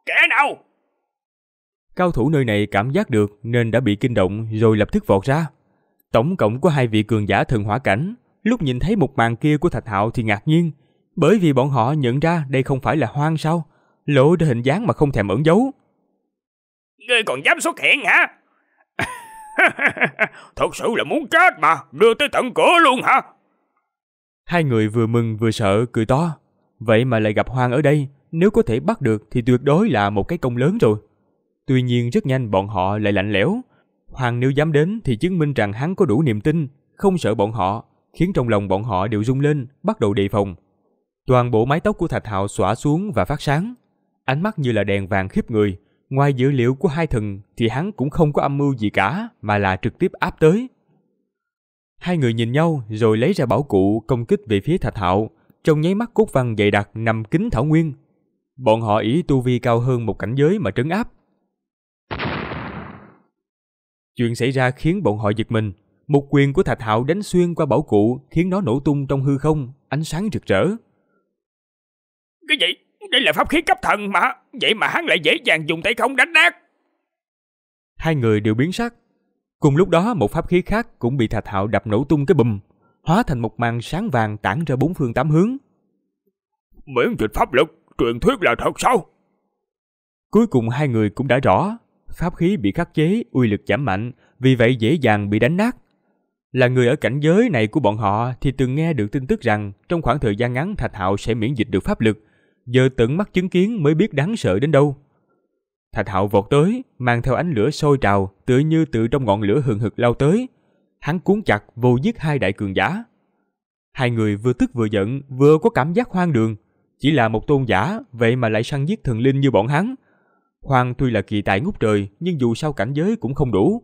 Speaker 1: Kẻ nào? Cao thủ nơi này cảm giác được nên đã bị kinh động rồi lập tức vọt ra. Tổng cộng có hai vị cường giả thần hỏa cảnh, lúc nhìn thấy một màn kia của Thạch Hạo thì ngạc nhiên, bởi vì bọn họ nhận ra đây không phải là hoang sao, lộ ra hình dáng mà không thèm ẩn giấu.
Speaker 2: Ngươi còn dám xuất hiện hả? Thật sự là muốn chết
Speaker 1: mà, đưa tới tận cửa luôn hả? Hai người vừa mừng vừa sợ cười to. Vậy mà lại gặp Hoàng ở đây, nếu có thể bắt được thì tuyệt đối là một cái công lớn rồi. Tuy nhiên rất nhanh bọn họ lại lạnh lẽo. Hoàng nếu dám đến thì chứng minh rằng hắn có đủ niềm tin, không sợ bọn họ, khiến trong lòng bọn họ đều rung lên, bắt đầu đề phòng. Toàn bộ mái tóc của Thạch Hạo xõa xuống và phát sáng, ánh mắt như là đèn vàng khiếp người, Ngoài dữ liệu của hai thần thì hắn cũng không có âm mưu gì cả mà là trực tiếp áp tới. Hai người nhìn nhau rồi lấy ra bảo cụ công kích về phía Thạch Hạo, trong nháy mắt cốt văn dày đặc nằm kính thảo nguyên. Bọn họ ý tu vi cao hơn một cảnh giới mà trấn áp. Chuyện xảy ra khiến bọn họ giật mình. Một quyền của Thạch Hạo đánh xuyên qua bảo cụ khiến nó nổ tung trong hư không, ánh sáng rực rỡ.
Speaker 2: Cái gì? Đây là pháp khí cấp thần mà Vậy mà hắn lại dễ dàng dùng tay không đánh nát
Speaker 1: Hai người đều biến sắc Cùng lúc đó một pháp khí khác cũng bị Thạch Hạo đập nổ tung cái bùm Hóa thành một màn sáng vàng tản ra bốn phương tám hướng Miễn dịch pháp lực Truyền thuyết là thật sao Cuối cùng hai người cũng đã rõ Pháp khí bị khắc chế uy lực giảm mạnh Vì vậy dễ dàng bị đánh nát là người ở cảnh giới này của bọn họ thì từng nghe được tin tức rằng trong khoảng thời gian ngắn Thạch Hạo sẽ miễn dịch được pháp lực, giờ tận mắt chứng kiến mới biết đáng sợ đến đâu. Thạch Hạo vọt tới, mang theo ánh lửa sôi trào, tựa như tự trong ngọn lửa hừng hực lao tới. Hắn cuốn chặt vô giết hai đại cường giả. Hai người vừa tức vừa giận, vừa có cảm giác hoang đường. Chỉ là một tôn giả, vậy mà lại săn giết thần linh như bọn hắn. Hoàng tuy là kỳ tài ngút trời, nhưng dù sao cảnh giới cũng không đủ.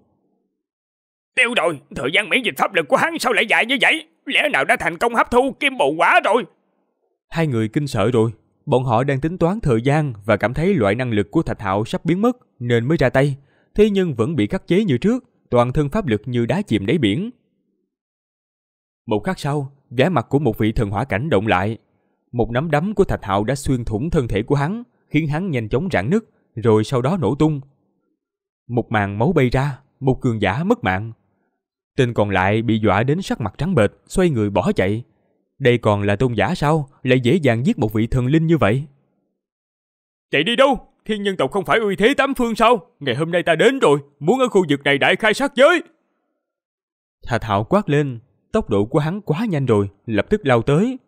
Speaker 2: Tiêu rồi, thời gian miễn dịch pháp lực của hắn sao lại dài như vậy? Lẽ nào đã thành công hấp thu kim bộ quả rồi?
Speaker 1: Hai người kinh sợ rồi, Bọn họ đang tính toán thời gian và cảm thấy loại năng lực của Thạch Hạo sắp biến mất nên mới ra tay, thế nhưng vẫn bị khắc chế như trước, toàn thân pháp lực như đá chìm đáy biển. Một khắc sau, vẻ mặt của một vị thần hỏa cảnh động lại. Một nắm đấm của Thạch Hạo đã xuyên thủng thân thể của hắn, khiến hắn nhanh chóng rạn nứt, rồi sau đó nổ tung. Một màn máu bay ra, một cường giả mất mạng. Tên còn lại bị dọa đến sắc mặt trắng bệch, xoay người bỏ chạy. Đây còn là tôn giả sao? Lại dễ dàng giết một vị thần linh như vậy? Chạy đi đâu? Thiên nhân tộc không phải uy thế tám phương sao? Ngày hôm nay ta đến rồi, muốn ở khu vực này đại khai sát giới. Thà thạo quát lên, tốc độ của hắn quá nhanh rồi, lập tức lao tới.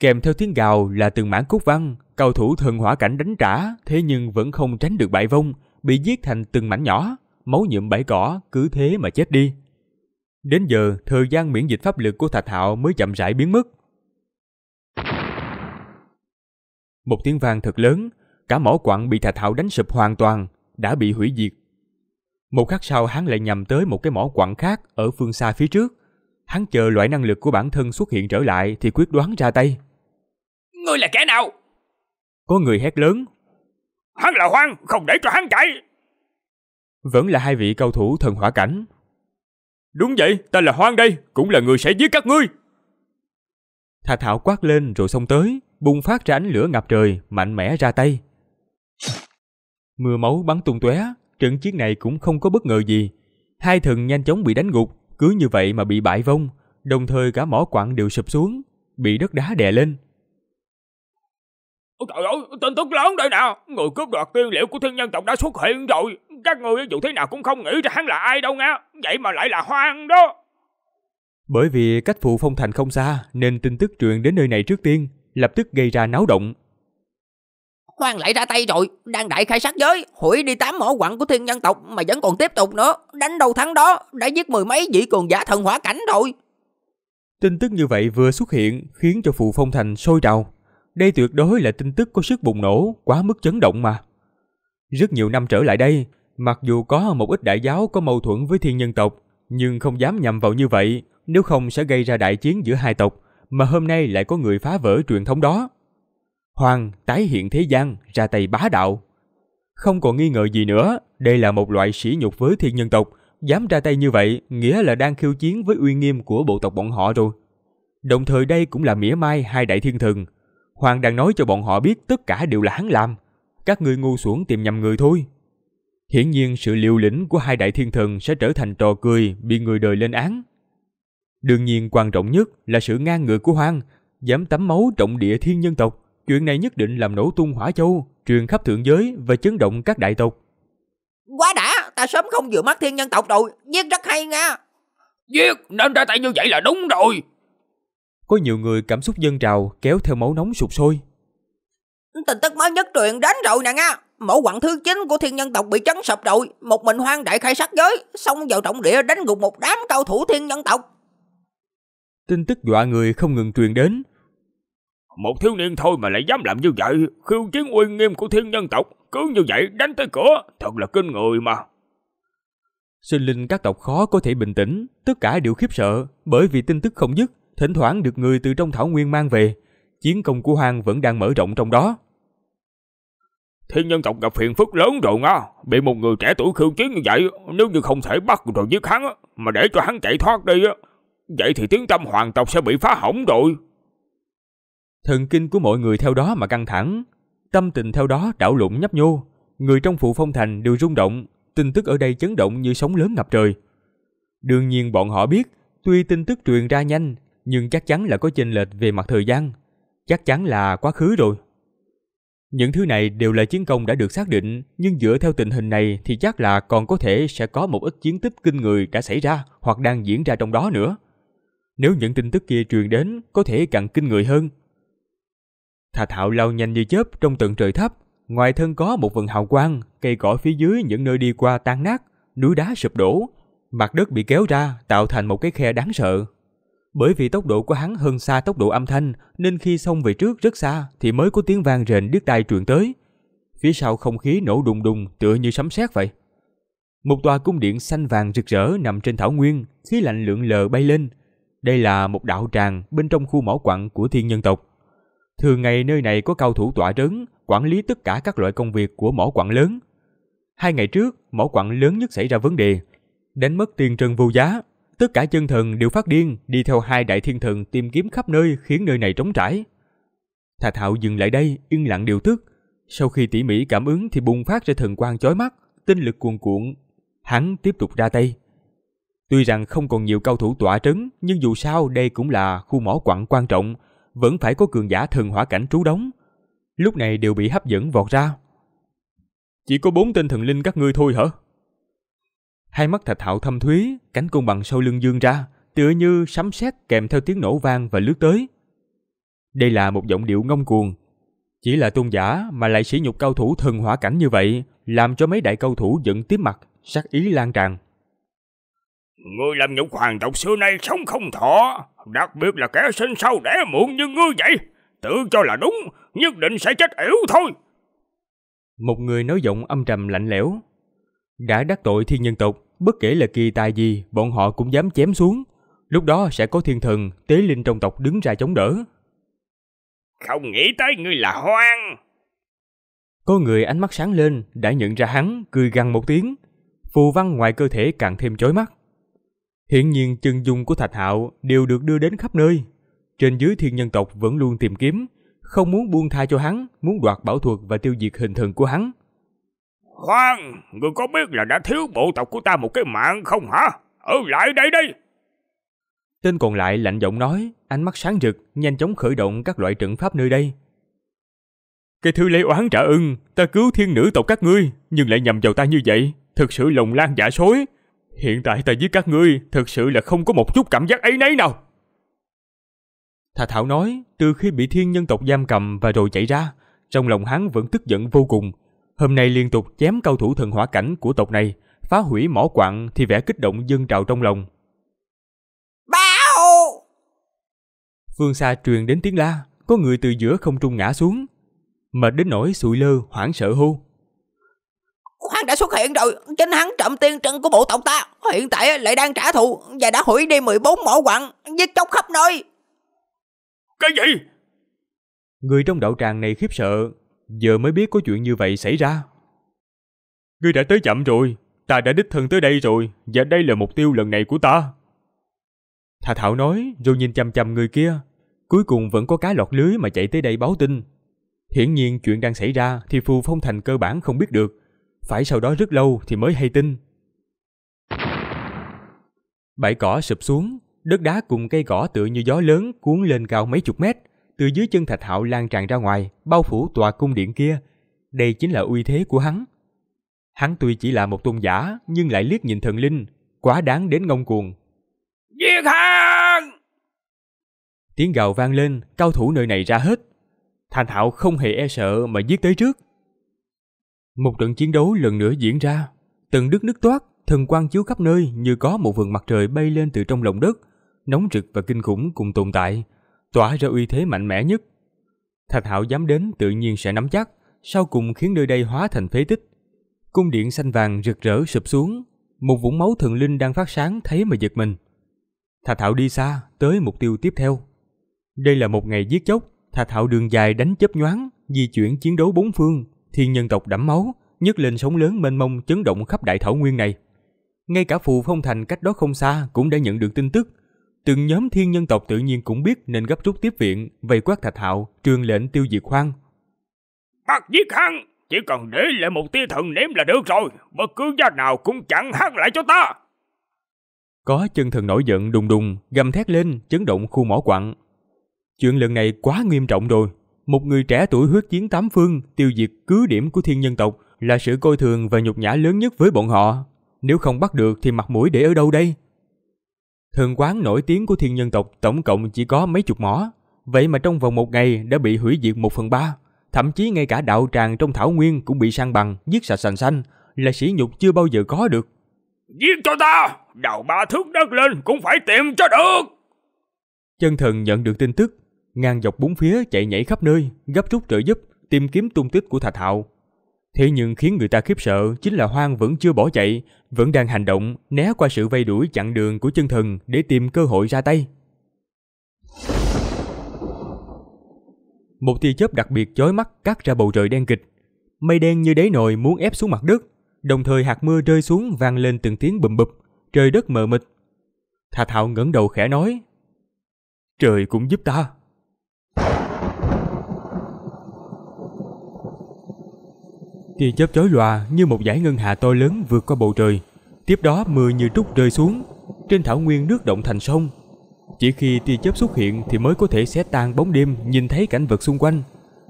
Speaker 1: Kèm theo tiếng gào là từng mảng cốt văn, cao thủ thần hỏa cảnh đánh trả, thế nhưng vẫn không tránh được bại vong, bị giết thành từng mảnh nhỏ máu nhuộm bãi cỏ, cứ thế mà chết đi. Đến giờ, thời gian miễn dịch pháp lực của Thạch Hạo mới chậm rãi biến mất. Một tiếng vang thật lớn, cả mỏ quặng bị Thạch Hạo đánh sụp hoàn toàn, đã bị hủy diệt. Một khắc sau hắn lại nhằm tới một cái mỏ quặng khác ở phương xa phía trước. Hắn chờ loại năng lực của bản thân xuất hiện trở lại thì quyết đoán ra tay.
Speaker 2: Ngươi là kẻ nào?
Speaker 1: Có người hét lớn.
Speaker 2: Hắn là Hoang, không để cho hắn chạy.
Speaker 1: Vẫn là hai vị cầu thủ thần hỏa cảnh. Đúng vậy, ta là Hoang đây, cũng là người sẽ giết các ngươi. Thà Thảo quát lên rồi xông tới, bùng phát ra ánh lửa ngập trời, mạnh mẽ ra tay. Mưa máu bắn tung tóe, trận chiến này cũng không có bất ngờ gì. Hai thần nhanh chóng bị đánh gục, cứ như vậy mà bị bại vong, đồng thời cả mỏ quặng đều sụp xuống, bị đất đá đè lên.
Speaker 2: Ôi trời ơi, tin tức lớn đây nè, người cướp đoạt tiên liệu của thiên nhân tộc đã xuất hiện rồi. Các người dù thế nào cũng không nghĩ ra hắn là ai đâu nghe Vậy mà lại là hoang đó.
Speaker 1: Bởi vì cách phụ phong thành không xa nên tin tức truyền đến nơi này trước tiên, lập tức gây ra náo động.
Speaker 3: Hoang lại ra tay rồi, đang đại khai sát giới, hủy đi tám mỏ quặng của thiên nhân tộc mà vẫn còn tiếp tục nữa. Đánh đầu thắng đó, đã giết mười mấy vị cường giả thần hỏa cảnh rồi.
Speaker 1: Tin tức như vậy vừa xuất hiện khiến cho phụ phong thành sôi trào. Đây tuyệt đối là tin tức có sức bùng nổ, quá mức chấn động mà. Rất nhiều năm trở lại đây, Mặc dù có một ít đại giáo có mâu thuẫn với thiên nhân tộc, nhưng không dám nhầm vào như vậy, nếu không sẽ gây ra đại chiến giữa hai tộc, mà hôm nay lại có người phá vỡ truyền thống đó. Hoàng tái hiện thế gian, ra tay bá đạo. Không còn nghi ngờ gì nữa, đây là một loại sỉ nhục với thiên nhân tộc, dám ra tay như vậy nghĩa là đang khiêu chiến với uy nghiêm của bộ tộc bọn họ rồi. Đồng thời đây cũng là mỉa mai hai đại thiên thần. Hoàng đang nói cho bọn họ biết tất cả đều là hắn làm. Các ngươi ngu xuẩn tìm nhầm người thôi. Hiển nhiên sự liều lĩnh của hai đại thiên thần sẽ trở thành trò cười bị người đời lên án. Đương nhiên quan trọng nhất là sự ngang ngược của Hoang, dám tắm máu trọng địa thiên nhân tộc. Chuyện này nhất định làm nổ tung hỏa châu, truyền khắp thượng giới và chấn động các đại tộc.
Speaker 3: Quá đã, ta sớm không dựa mắt thiên nhân tộc rồi, giết rất hay nha. Giết, nên ra tay như vậy là đúng rồi.
Speaker 1: Có nhiều người cảm xúc dân trào kéo theo máu nóng sụp sôi.
Speaker 3: Tin tức mới nhất truyền đến rồi nè nha. Mẫu quặng thứ 9 của thiên nhân tộc bị chấn sập rồi Một mình hoang đại khai sát giới Xong vào trọng địa đánh gục một đám cao thủ thiên nhân tộc
Speaker 1: Tin tức dọa người không ngừng truyền đến Một thiếu niên thôi mà lại
Speaker 2: dám làm như vậy Khiêu chiến uy nghiêm của thiên nhân tộc Cứ như vậy đánh tới cửa Thật là kinh người mà
Speaker 1: Sinh linh các tộc khó có thể bình tĩnh Tất cả đều khiếp sợ Bởi vì tin tức không dứt Thỉnh thoảng được người từ trong thảo nguyên mang về Chiến công của hoang vẫn đang mở rộng trong đó Thiên nhân tộc gặp phiền phức lớn rồi nha Bị một người trẻ tuổi khiêu
Speaker 2: chiến như vậy Nếu như không thể bắt rồi giết hắn Mà để cho hắn chạy thoát đi Vậy thì tiếng
Speaker 1: tâm hoàng tộc sẽ bị phá hỏng rồi Thần kinh của mọi người theo đó mà căng thẳng Tâm tình theo đó đảo lộn nhấp nhô Người trong phụ phong thành đều rung động Tin tức ở đây chấn động như sóng lớn ngập trời Đương nhiên bọn họ biết Tuy tin tức truyền ra nhanh Nhưng chắc chắn là có chênh lệch về mặt thời gian Chắc chắn là quá khứ rồi những thứ này đều là chiến công đã được xác định, nhưng dựa theo tình hình này thì chắc là còn có thể sẽ có một ít chiến tích kinh người đã xảy ra hoặc đang diễn ra trong đó nữa. Nếu những tin tức kia truyền đến, có thể càng kinh người hơn. Thà thạo lao nhanh như chớp trong tận trời thấp, ngoài thân có một vần hào quang, cây cỏ phía dưới những nơi đi qua tan nát, núi đá sụp đổ, mặt đất bị kéo ra tạo thành một cái khe đáng sợ, bởi vì tốc độ của hắn hơn xa tốc độ âm thanh, nên khi xông về trước rất xa thì mới có tiếng vang rền điếc tai truyền tới. Phía sau không khí nổ đùng đùng tựa như sấm sét vậy. Một tòa cung điện xanh vàng rực rỡ nằm trên thảo nguyên, khí lạnh lượn lờ bay lên. Đây là một đạo tràng bên trong khu mỏ quặng của thiên nhân tộc. Thường ngày nơi này có cao thủ tỏa trấn, quản lý tất cả các loại công việc của mỏ quặng lớn. Hai ngày trước, mỏ quặng lớn nhất xảy ra vấn đề, đánh mất tiền trần vô giá, tất cả chân thần đều phát điên, đi theo hai đại thiên thần tìm kiếm khắp nơi khiến nơi này trống trải. Thà Thạo dừng lại đây, yên lặng điều tức. Sau khi tỉ mỉ cảm ứng thì bùng phát ra thần quang chói mắt, tinh lực cuồn cuộn. Hắn tiếp tục ra tay. Tuy rằng không còn nhiều cao thủ tỏa trấn, nhưng dù sao đây cũng là khu mỏ quặng quan trọng, vẫn phải có cường giả thần hỏa cảnh trú đóng. Lúc này đều bị hấp dẫn vọt ra. Chỉ có bốn tên thần linh các ngươi thôi hả? Hai mắt Thạch Hạo thâm thúy, cánh cung bằng sau lưng dương ra, tựa như sấm sét kèm theo tiếng nổ vang và lướt tới. Đây là một giọng điệu ngông cuồng. Chỉ là tôn giả mà lại sỉ nhục cao thủ thần hỏa cảnh như vậy, làm cho mấy đại cao thủ giận tím mặt, sắc ý lan tràn.
Speaker 2: Ngươi làm nhục hoàng tộc xưa nay sống không thọ, đặc biệt là kẻ sinh sau đẻ muộn như ngươi vậy. Tự cho là đúng, nhất định sẽ chết yểu thôi.
Speaker 1: Một người nói giọng âm trầm lạnh lẽo. Đã đắc tội thiên nhân tộc, bất kể là kỳ tài gì, bọn họ cũng dám chém xuống. Lúc đó sẽ có thiên thần, tế linh trong tộc đứng ra chống đỡ.
Speaker 2: Không nghĩ tới ngươi là hoang.
Speaker 1: Có người ánh mắt sáng lên, đã nhận ra hắn, cười gằn một tiếng. Phù văn ngoài cơ thể càng thêm chói mắt. Hiện nhiên chân dung của Thạch Hạo đều được đưa đến khắp nơi. Trên dưới thiên nhân tộc vẫn luôn tìm kiếm, không muốn buông tha cho hắn, muốn đoạt bảo thuật và tiêu diệt hình thần của hắn. Khoan, ngươi có biết là đã thiếu
Speaker 2: bộ tộc của ta một cái mạng không hả? Ở ừ, lại đây đi!
Speaker 1: Tên còn lại lạnh giọng nói, ánh mắt sáng rực, nhanh chóng khởi động các loại trận pháp nơi đây. Cái thứ lấy oán trả ưng, ta cứu thiên nữ tộc các ngươi, nhưng lại nhầm vào ta như vậy, thực sự lòng lan giả dạ xối. Hiện tại ta giết các ngươi, thực sự là không có một chút cảm giác ấy nấy nào. Thà Thảo nói, từ khi bị thiên nhân tộc giam cầm và rồi chạy ra, trong lòng hắn vẫn tức giận vô cùng, Hôm nay liên tục chém cao thủ thần hỏa cảnh của tộc này, phá hủy mỏ quặng thì vẻ kích động dâng trào trong lòng. Báo! Phương xa truyền đến tiếng la, có người từ giữa không trung ngã xuống. Mệt đến nỗi sụi lơ hoảng sợ hô.
Speaker 3: Khoan đã xuất hiện rồi, chính hắn trộm tiên trận của bộ tộc ta, hiện tại lại đang trả thù và đã hủy đi 14 mỏ quặng, giết chóc khắp nơi. Cái gì?
Speaker 1: Người trong đạo tràng này khiếp sợ, giờ mới biết có chuyện như vậy xảy ra. Ngươi đã tới chậm rồi, ta đã đích thân tới đây rồi, và đây là mục tiêu lần này của ta. Thà Thảo nói, rồi nhìn chăm chăm người kia. Cuối cùng vẫn có cá lọt lưới mà chạy tới đây báo tin. Hiển nhiên chuyện đang xảy ra thì Phù Phong Thành cơ bản không biết được. Phải sau đó rất lâu thì mới hay tin. Bãi cỏ sụp xuống, đất đá cùng cây cỏ tựa như gió lớn cuốn lên cao mấy chục mét từ dưới chân Thạch Hạo lan tràn ra ngoài, bao phủ tòa cung điện kia. Đây chính là uy thế của hắn. Hắn tuy chỉ là một tôn giả, nhưng lại liếc nhìn thần linh, quá đáng đến ngông cuồng.
Speaker 2: Giết hắn!
Speaker 1: Tiếng gào vang lên, cao thủ nơi này ra hết. Thành Hạo không hề e sợ mà giết tới trước. Một trận chiến đấu lần nữa diễn ra, từng đứt nứt toát, thần quang chiếu khắp nơi như có một vườn mặt trời bay lên từ trong lòng đất, nóng rực và kinh khủng cùng tồn tại, tỏa ra uy thế mạnh mẽ nhất. Thạch Hạo dám đến tự nhiên sẽ nắm chắc, sau cùng khiến nơi đây hóa thành phế tích. Cung điện xanh vàng rực rỡ sụp xuống, một vũng máu thần linh đang phát sáng thấy mà giật mình. Thạch Hạo đi xa, tới mục tiêu tiếp theo. Đây là một ngày giết chóc, Thạch Hạo đường dài đánh chớp nhoáng, di chuyển chiến đấu bốn phương, thiên nhân tộc đẫm máu, nhấc lên sóng lớn mênh mông chấn động khắp đại thảo nguyên này. Ngay cả phù phong thành cách đó không xa cũng đã nhận được tin tức, Từng nhóm thiên nhân tộc tự nhiên cũng biết nên gấp rút tiếp viện, vây quát Thạch Hạo, trường lệnh tiêu diệt khoan.
Speaker 2: Bắt giết hắn, chỉ cần để lại một tia thần ném là được rồi, bất cứ gia nào cũng chẳng hắn lại cho ta.
Speaker 1: Có chân thần nổi giận đùng đùng, gầm thét lên, chấn động khu mỏ quặng. Chuyện lần này quá nghiêm trọng rồi. Một người trẻ tuổi huyết chiến tám phương, tiêu diệt cứ điểm của thiên nhân tộc là sự coi thường và nhục nhã lớn nhất với bọn họ. Nếu không bắt được thì mặt mũi để ở đâu đây? thường quán nổi tiếng của thiên nhân tộc tổng cộng chỉ có mấy chục mỏ. Vậy mà trong vòng một ngày đã bị hủy diệt một phần ba. Thậm chí ngay cả đạo tràng trong thảo nguyên cũng bị sang bằng, giết sạch sành xanh, là sỉ nhục chưa bao giờ có được. Giết cho ta, đầu ba thước đất lên cũng phải tìm cho được. Chân thần nhận được tin tức, ngang dọc bốn phía chạy nhảy khắp nơi, gấp rút trợ giúp, tìm kiếm tung tích của Thạch Hạo. Thế nhưng khiến người ta khiếp sợ chính là Hoang vẫn chưa bỏ chạy, vẫn đang hành động, né qua sự vây đuổi chặn đường của chân thần để tìm cơ hội ra tay. Một tia chớp đặc biệt chói mắt cắt ra bầu trời đen kịch. Mây đen như đáy nồi muốn ép xuống mặt đất, đồng thời hạt mưa rơi xuống vang lên từng tiếng bùm bụp, trời đất mờ mịt. thạch Thạo ngẩng đầu khẽ nói: "Trời cũng giúp ta." Tia chớp chói lòa như một dải ngân hà to lớn vượt qua bầu trời. Tiếp đó mưa như trút rơi xuống, trên thảo nguyên nước động thành sông. Chỉ khi tia chớp xuất hiện thì mới có thể xé tan bóng đêm nhìn thấy cảnh vật xung quanh.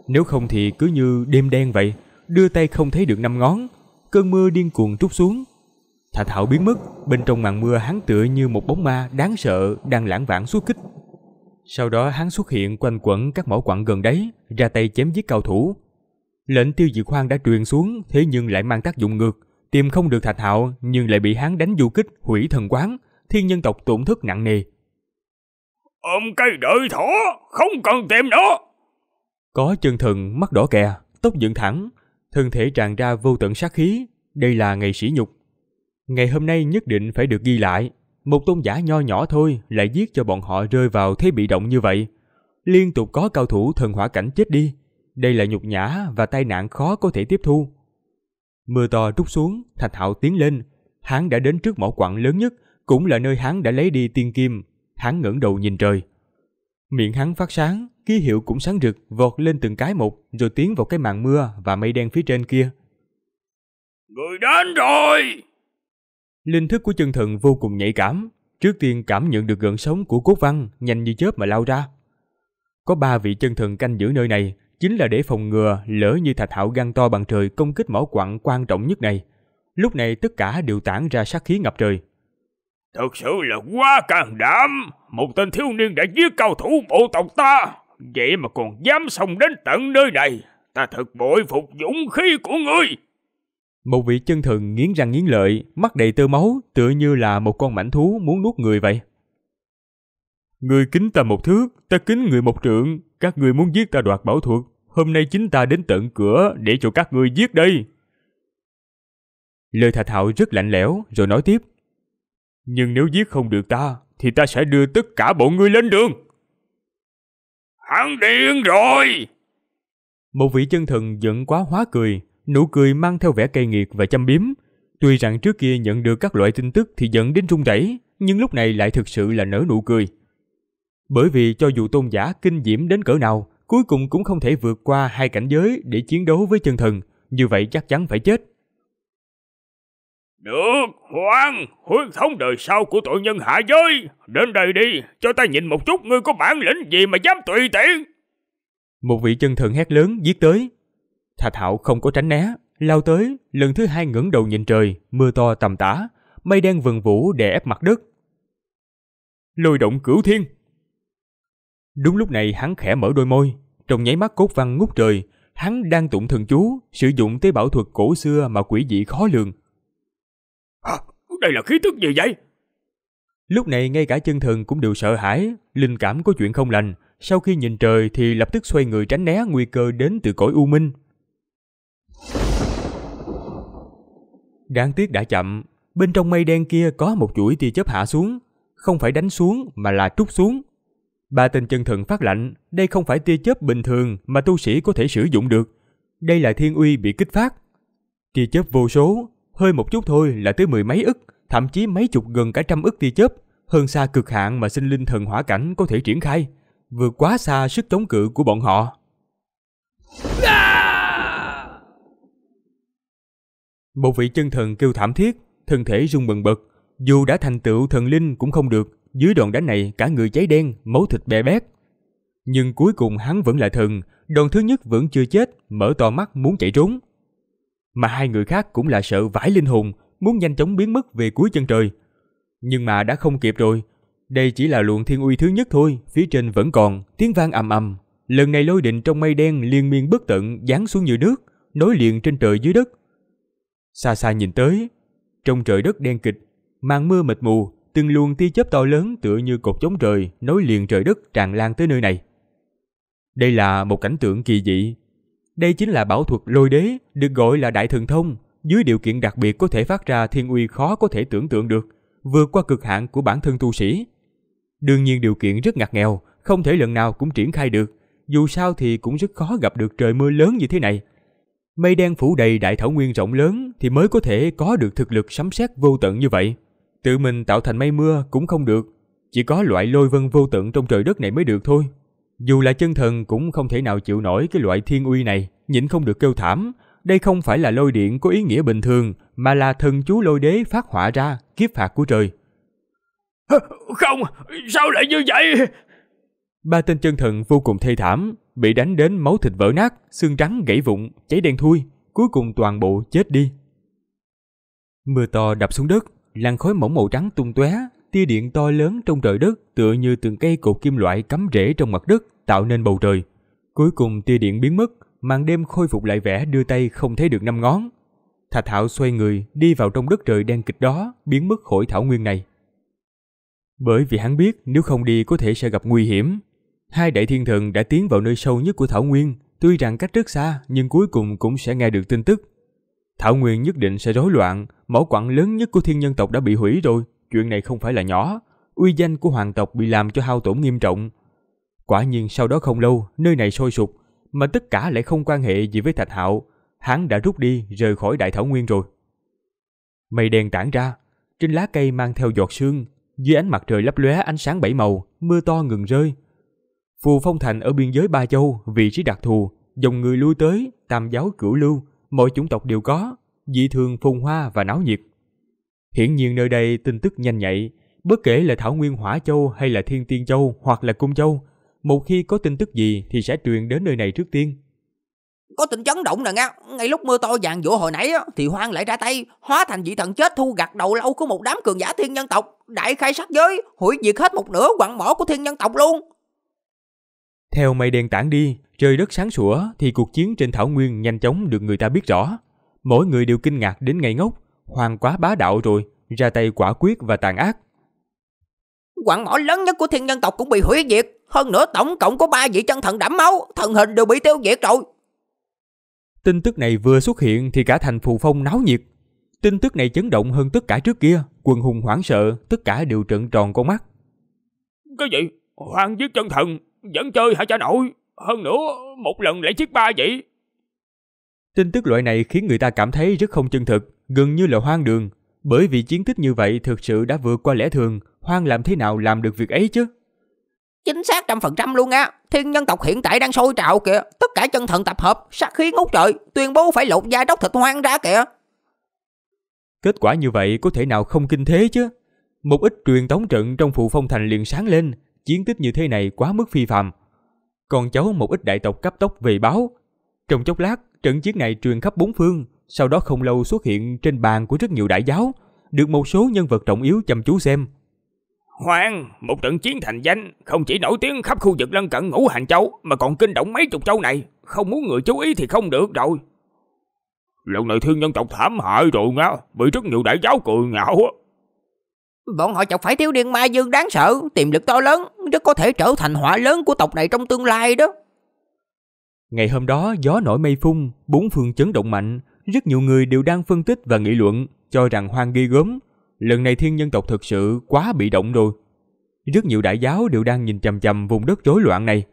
Speaker 1: Nếu không thì cứ như đêm đen vậy, đưa tay không thấy được năm ngón, cơn mưa điên cuồng trút xuống. Thạch Hạo biến mất, bên trong màn mưa hắn tựa như một bóng ma đáng sợ đang lãng vãng xuất kích. Sau đó hắn xuất hiện quanh quẩn các mỏ quặng gần đấy, ra tay chém giết cao thủ, Lệnh tiêu diệt khoan đã truyền xuống thế nhưng lại mang tác dụng ngược, tìm không được Thạch Hạo nhưng lại bị hắn đánh du kích hủy thần quán, thiên nhân tộc tổn thất nặng nề.
Speaker 2: Ôm cây đợi thỏ, không cần tìm nữa.
Speaker 1: Có chân thần mắt đỏ kè, tóc dựng thẳng, thân thể tràn ra vô tận sát khí, đây là ngày sỉ nhục. Ngày hôm nay nhất định phải được ghi lại, một tôn giả nho nhỏ thôi lại giết cho bọn họ rơi vào thế bị động như vậy. Liên tục có cao thủ thần hỏa cảnh chết đi, đây là nhục nhã và tai nạn khó có thể tiếp thu. Mưa to trút xuống, Thạch Hạo tiến lên. Hắn đã đến trước mỏ quặng lớn nhất, cũng là nơi hắn đã lấy đi tiên kim. Hắn ngẩng đầu nhìn trời. Miệng hắn phát sáng, ký hiệu cũng sáng rực, vọt lên từng cái một, rồi tiến vào cái màn mưa và mây đen phía trên kia. Người đến rồi! Linh thức của chân thần vô cùng nhạy cảm, trước tiên cảm nhận được gợn sống của cốt văn nhanh như chớp mà lao ra. Có ba vị chân thần canh giữ nơi này, chính là để phòng ngừa lỡ như thạch hạo gan to bằng trời công kích mỏ quặng quan trọng nhất này. Lúc này tất cả đều tản ra sát khí ngập trời.
Speaker 2: Thật sự là quá can đảm, một tên thiếu niên đã giết cao thủ bộ tộc ta, vậy mà còn dám xông đến tận nơi này, ta thật bội phục dũng khí của ngươi.
Speaker 1: Một vị chân thần nghiến răng nghiến lợi, mắt đầy tơ máu, tựa như là một con mảnh thú muốn nuốt người vậy. Người kính ta một thước, ta kính người một trượng, các người muốn giết ta đoạt bảo thuật, hôm nay chính ta đến tận cửa để cho các người giết đây. Lời Thạch Hạo rất lạnh lẽo rồi nói tiếp. Nhưng nếu giết không được ta, thì ta sẽ đưa tất cả bọn ngươi lên đường.
Speaker 2: Hắn điên
Speaker 1: rồi! Một vị chân thần giận quá hóa cười, nụ cười mang theo vẻ cay nghiệt và châm biếm. Tuy rằng trước kia nhận được các loại tin tức thì giận đến rung rẩy, nhưng lúc này lại thực sự là nở nụ cười. Bởi vì cho dù tôn giả kinh diễm đến cỡ nào, cuối cùng cũng không thể vượt qua hai cảnh giới để chiến đấu với chân thần, như vậy chắc chắn phải chết.
Speaker 2: Được, khoan, huyết thống đời sau của tội nhân hạ giới, đến đây đi, cho ta nhìn một chút ngươi có bản lĩnh gì mà dám tùy tiện.
Speaker 1: Một vị chân thần hét lớn giết tới. Thạch Hạo không có tránh né, lao tới, lần thứ hai ngẩng đầu nhìn trời, mưa to tầm tã, mây đen vần vũ đè ép mặt đất. Lôi động cửu thiên, Đúng lúc này hắn khẽ mở đôi môi, trong nháy mắt cốt văn ngút trời, hắn đang tụng thần chú, sử dụng tế bảo thuật cổ xưa mà quỷ dị khó lường. À, đây là khí tức gì vậy? Lúc này ngay cả chân thần cũng đều sợ hãi, linh cảm có chuyện không lành, sau khi nhìn trời thì lập tức xoay người tránh né nguy cơ đến từ cõi u minh. Đáng tiếc đã chậm, bên trong mây đen kia có một chuỗi tia chớp hạ xuống, không phải đánh xuống mà là trút xuống, Ba tên chân thần phát lạnh, đây không phải tia chớp bình thường mà tu sĩ có thể sử dụng được. Đây là thiên uy bị kích phát. Tia chớp vô số, hơi một chút thôi là tới mười mấy ức, thậm chí mấy chục gần cả trăm ức tia chớp, hơn xa cực hạn mà sinh linh thần hỏa cảnh có thể triển khai, vượt quá xa sức chống cự của bọn họ. Một vị chân thần kêu thảm thiết, thân thể rung bần bật, dù đã thành tựu thần linh cũng không được, dưới đòn đánh này cả người cháy đen, máu thịt bè bét. Nhưng cuối cùng hắn vẫn là thần, đòn thứ nhất vẫn chưa chết, mở to mắt muốn chạy trốn. Mà hai người khác cũng là sợ vãi linh hồn, muốn nhanh chóng biến mất về cuối chân trời. Nhưng mà đã không kịp rồi, đây chỉ là luồng thiên uy thứ nhất thôi, phía trên vẫn còn, tiếng vang ầm ầm. Lần này lôi đình trong mây đen liên miên bất tận giáng xuống như nước, nối liền trên trời dưới đất. Xa xa nhìn tới, trong trời đất đen kịch, màn mưa mịt mù từng luồng tia chớp to lớn tựa như cột chống trời nối liền trời đất tràn lan tới nơi này. Đây là một cảnh tượng kỳ dị. Đây chính là bảo thuật lôi đế, được gọi là đại thần thông, dưới điều kiện đặc biệt có thể phát ra thiên uy khó có thể tưởng tượng được, vượt qua cực hạn của bản thân tu sĩ. Đương nhiên điều kiện rất ngặt nghèo, không thể lần nào cũng triển khai được, dù sao thì cũng rất khó gặp được trời mưa lớn như thế này. Mây đen phủ đầy đại thảo nguyên rộng lớn thì mới có thể có được thực lực sấm sét vô tận như vậy. Tự mình tạo thành mây mưa cũng không được, chỉ có loại lôi vân vô tượng trong trời đất này mới được thôi. Dù là chân thần cũng không thể nào chịu nổi cái loại thiên uy này, nhịn không được kêu thảm. Đây không phải là lôi điện có ý nghĩa bình thường, mà là thần chú lôi đế phát họa ra, kiếp phạt của trời. Không, sao lại như vậy? Ba tên chân thần vô cùng thê thảm, bị đánh đến máu thịt vỡ nát, xương trắng gãy vụn, cháy đen thui, cuối cùng toàn bộ chết đi. Mưa to đập xuống đất, làn khói mỏng màu trắng tung tóe, tia điện to lớn trong trời đất tựa như từng cây cột kim loại cắm rễ trong mặt đất tạo nên bầu trời. Cuối cùng tia điện biến mất, màn đêm khôi phục lại vẻ đưa tay không thấy được năm ngón. Thạch Hạo xoay người đi vào trong đất trời đen kịch đó, biến mất khỏi thảo nguyên này. Bởi vì hắn biết nếu không đi có thể sẽ gặp nguy hiểm. Hai đại thiên thần đã tiến vào nơi sâu nhất của thảo nguyên, tuy rằng cách rất xa nhưng cuối cùng cũng sẽ nghe được tin tức. Thảo Nguyên nhất định sẽ rối loạn, mỏ quặng lớn nhất của thiên nhân tộc đã bị hủy rồi, chuyện này không phải là nhỏ, uy danh của hoàng tộc bị làm cho hao tổn nghiêm trọng. Quả nhiên sau đó không lâu, nơi này sôi sục, mà tất cả lại không quan hệ gì với Thạch Hạo, hắn đã rút đi rời khỏi Đại Thảo Nguyên rồi. Mây đen tản ra, trên lá cây mang theo giọt sương, dưới ánh mặt trời lấp lóe ánh sáng bảy màu, mưa to ngừng rơi. Phù Phong Thành ở biên giới Ba Châu, vị trí đặc thù, dòng người lui tới, tam giáo cửu lưu, Mọi chủng tộc đều có, dị thường phồn hoa và náo nhiệt. Hiển nhiên nơi đây tin tức nhanh nhạy, bất kể là Thảo Nguyên Hỏa Châu hay là Thiên Tiên Châu hoặc là Cung Châu, một khi có tin tức gì thì sẽ truyền đến nơi này trước tiên.
Speaker 3: Có tình chấn động nè nghe, ngay lúc mưa to vàng vỗ hồi nãy thì Hoang lại ra tay, hóa thành dị thần chết thu gặt đầu lâu của một đám cường giả thiên nhân tộc, đại khai sát giới, hủy diệt hết một nửa quặng mỏ của thiên nhân tộc luôn.
Speaker 1: Theo mây đen tản đi, trời đất sáng sủa thì cuộc chiến trên thảo nguyên nhanh chóng được người ta biết rõ. Mỗi người đều kinh ngạc đến ngây ngốc, hoàng quá bá đạo rồi, ra tay quả quyết và tàn ác.
Speaker 3: Quảng mỏ lớn nhất của thiên nhân tộc cũng bị hủy diệt, hơn nữa tổng cộng có ba vị chân thần đẫm máu, thần hình đều bị tiêu diệt rồi.
Speaker 1: Tin tức này vừa xuất hiện thì cả thành phù phong náo nhiệt. Tin tức này chấn động hơn tất cả trước kia, quần hùng hoảng sợ, tất cả đều trợn tròn con mắt.
Speaker 2: Cái gì? Hoàng giết chân thần, vẫn chơi hả cha nội? Hơn nữa, một lần lại chiếc ba vậy.
Speaker 1: Tin tức loại này khiến người ta cảm thấy rất không chân thực, gần như là hoang đường. Bởi vì chiến tích như vậy thực sự đã vượt qua lẽ thường, hoang làm thế nào làm được việc ấy chứ?
Speaker 3: Chính xác trăm phần trăm luôn á, thiên nhân tộc hiện tại đang sôi trào kìa, tất cả chân thần tập hợp, sát khí ngút trời, tuyên bố phải lột da đốc thịt hoang ra kìa.
Speaker 1: Kết quả như vậy có thể nào không kinh thế chứ? Một ít truyền tống trận trong phụ phong thành liền sáng lên, chiến tích như thế này quá mức phi phàm. Con cháu một ít đại tộc cấp tốc về báo. Trong chốc lát, trận chiến này truyền khắp bốn phương, sau đó không lâu xuất hiện trên bàn của rất nhiều đại giáo, được một số nhân vật trọng yếu chăm chú xem.
Speaker 2: Hoàng, một trận chiến thành danh, không chỉ nổi tiếng khắp khu vực lân cận ngũ hành châu, mà còn kinh động mấy chục châu này, không muốn người chú ý thì không được rồi. Lần này thiên nhân tộc thảm hại rồi nha, bị rất nhiều đại giáo cười ngạo.
Speaker 3: Bọn họ chọc phải thiếu điện ma dương đáng sợ, tiềm lực to lớn, rất có thể trở thành họa lớn của tộc này trong tương lai đó.
Speaker 1: Ngày hôm đó, gió nổi mây phun, bốn phương chấn động mạnh, rất nhiều người đều đang phân tích và nghị luận, cho rằng hoang ghi gớm. Lần này thiên nhân tộc thực sự quá bị động rồi. Rất nhiều đại giáo đều đang nhìn chằm chằm vùng đất rối loạn này.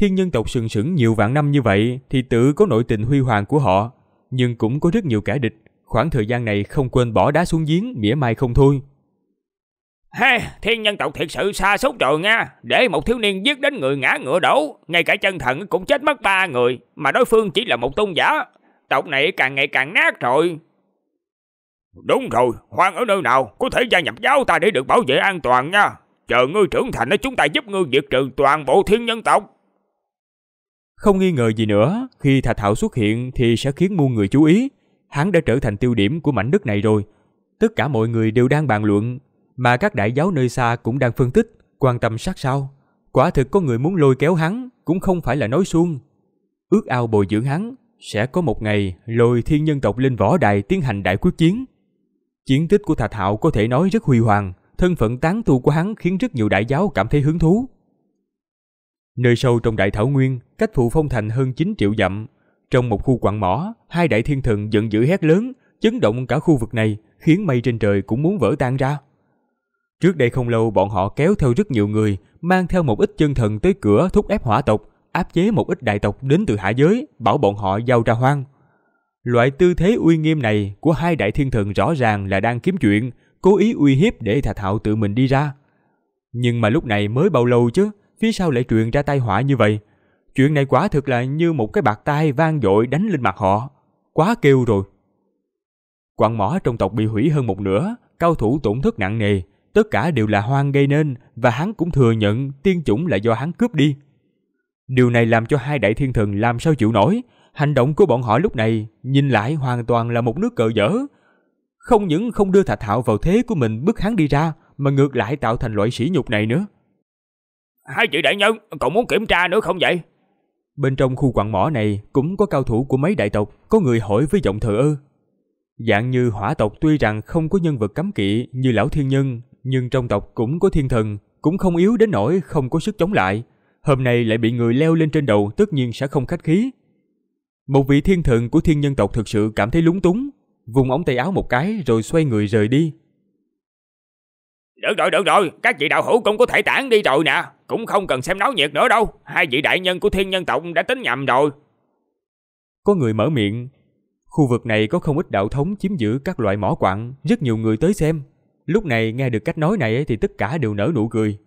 Speaker 1: Thiên nhân tộc sừng sững nhiều vạn năm như vậy thì tự có nội tình huy hoàng của họ, nhưng cũng có rất nhiều kẻ địch. Khoảng thời gian này không quên bỏ đá xuống giếng, mỉa mai không thôi. Hey, thiên nhân tộc thiệt
Speaker 2: sự xa sút rồi nha Để một thiếu niên giết đến người ngã ngựa đổ Ngay cả chân thần cũng chết mất ba người Mà đối phương chỉ là một tôn giả Tộc này càng ngày càng nát rồi Đúng rồi Khoan ở nơi nào có thể gia nhập giáo ta Để được bảo vệ an toàn nha Chờ ngươi trưởng thành chúng ta giúp ngươi diệt trừ toàn bộ thiên nhân tộc
Speaker 1: Không nghi ngờ gì nữa Khi Thạch Thảo xuất hiện thì sẽ khiến muôn người chú ý Hắn đã trở thành tiêu điểm của mảnh đất này rồi Tất cả mọi người đều đang bàn luận mà các đại giáo nơi xa cũng đang phân tích, quan tâm sát sao. Quả thực có người muốn lôi kéo hắn cũng không phải là nói suông. Ước ao bồi dưỡng hắn, sẽ có một ngày lôi thiên nhân tộc lên võ đài tiến hành đại quyết chiến. Chiến tích của Thạch Hạo có thể nói rất huy hoàng, thân phận tán tu của hắn khiến rất nhiều đại giáo cảm thấy hứng thú. Nơi sâu trong đại thảo nguyên, cách phụ phong thành hơn 9 triệu dặm. Trong một khu quặng mỏ, hai đại thiên thần giận dữ hét lớn, chấn động cả khu vực này, khiến mây trên trời cũng muốn vỡ tan ra. Trước đây không lâu bọn họ kéo theo rất nhiều người, mang theo một ít chân thần tới cửa thúc ép hỏa tộc, áp chế một ít đại tộc đến từ hạ giới, bảo bọn họ giao ra hoang. Loại tư thế uy nghiêm này của hai đại thiên thần rõ ràng là đang kiếm chuyện, cố ý uy hiếp để Thạch Hạo tự mình đi ra. Nhưng mà lúc này mới bao lâu chứ, phía sau lại truyền ra tai họa như vậy. Chuyện này quả thực là như một cái bạc tai vang dội đánh lên mặt họ. Quá kêu rồi. Quặng mỏ trong tộc bị hủy hơn một nửa, cao thủ tổn thất nặng nề, tất cả đều là Hoang gây nên và hắn cũng thừa nhận tiên chủng là do hắn cướp đi. Điều này làm cho hai đại thiên thần làm sao chịu nổi, hành động của bọn họ lúc này nhìn lại hoàn toàn là một nước cờ dở. Không những không đưa Thạch thạo vào thế của mình bức hắn đi ra, mà ngược lại tạo thành loại sỉ nhục này nữa. Hai vị đại nhân, còn muốn kiểm tra nữa không vậy? Bên trong khu quặng mỏ này cũng có cao thủ của mấy đại tộc, có người hỏi với giọng thờ ơ. Dạng như hỏa tộc tuy rằng không có nhân vật cấm kỵ như lão thiên nhân, nhưng trong tộc cũng có thiên thần, cũng không yếu đến nỗi không có sức chống lại. Hôm nay lại bị người leo lên trên đầu tất nhiên sẽ không khách khí. Một vị thiên thần của thiên nhân tộc thực sự cảm thấy lúng túng, vùng ống tay áo một cái rồi xoay người rời đi.
Speaker 2: Được rồi, được rồi, các vị đạo hữu cũng có thể tản đi rồi nè, cũng không cần xem náo nhiệt nữa đâu, hai vị đại nhân của thiên nhân tộc đã tính nhầm rồi.
Speaker 1: Có người mở miệng, khu vực này có không ít đạo thống chiếm giữ các loại mỏ quặng, rất nhiều người tới xem, Lúc này nghe được cách nói này thì tất cả đều nở nụ cười.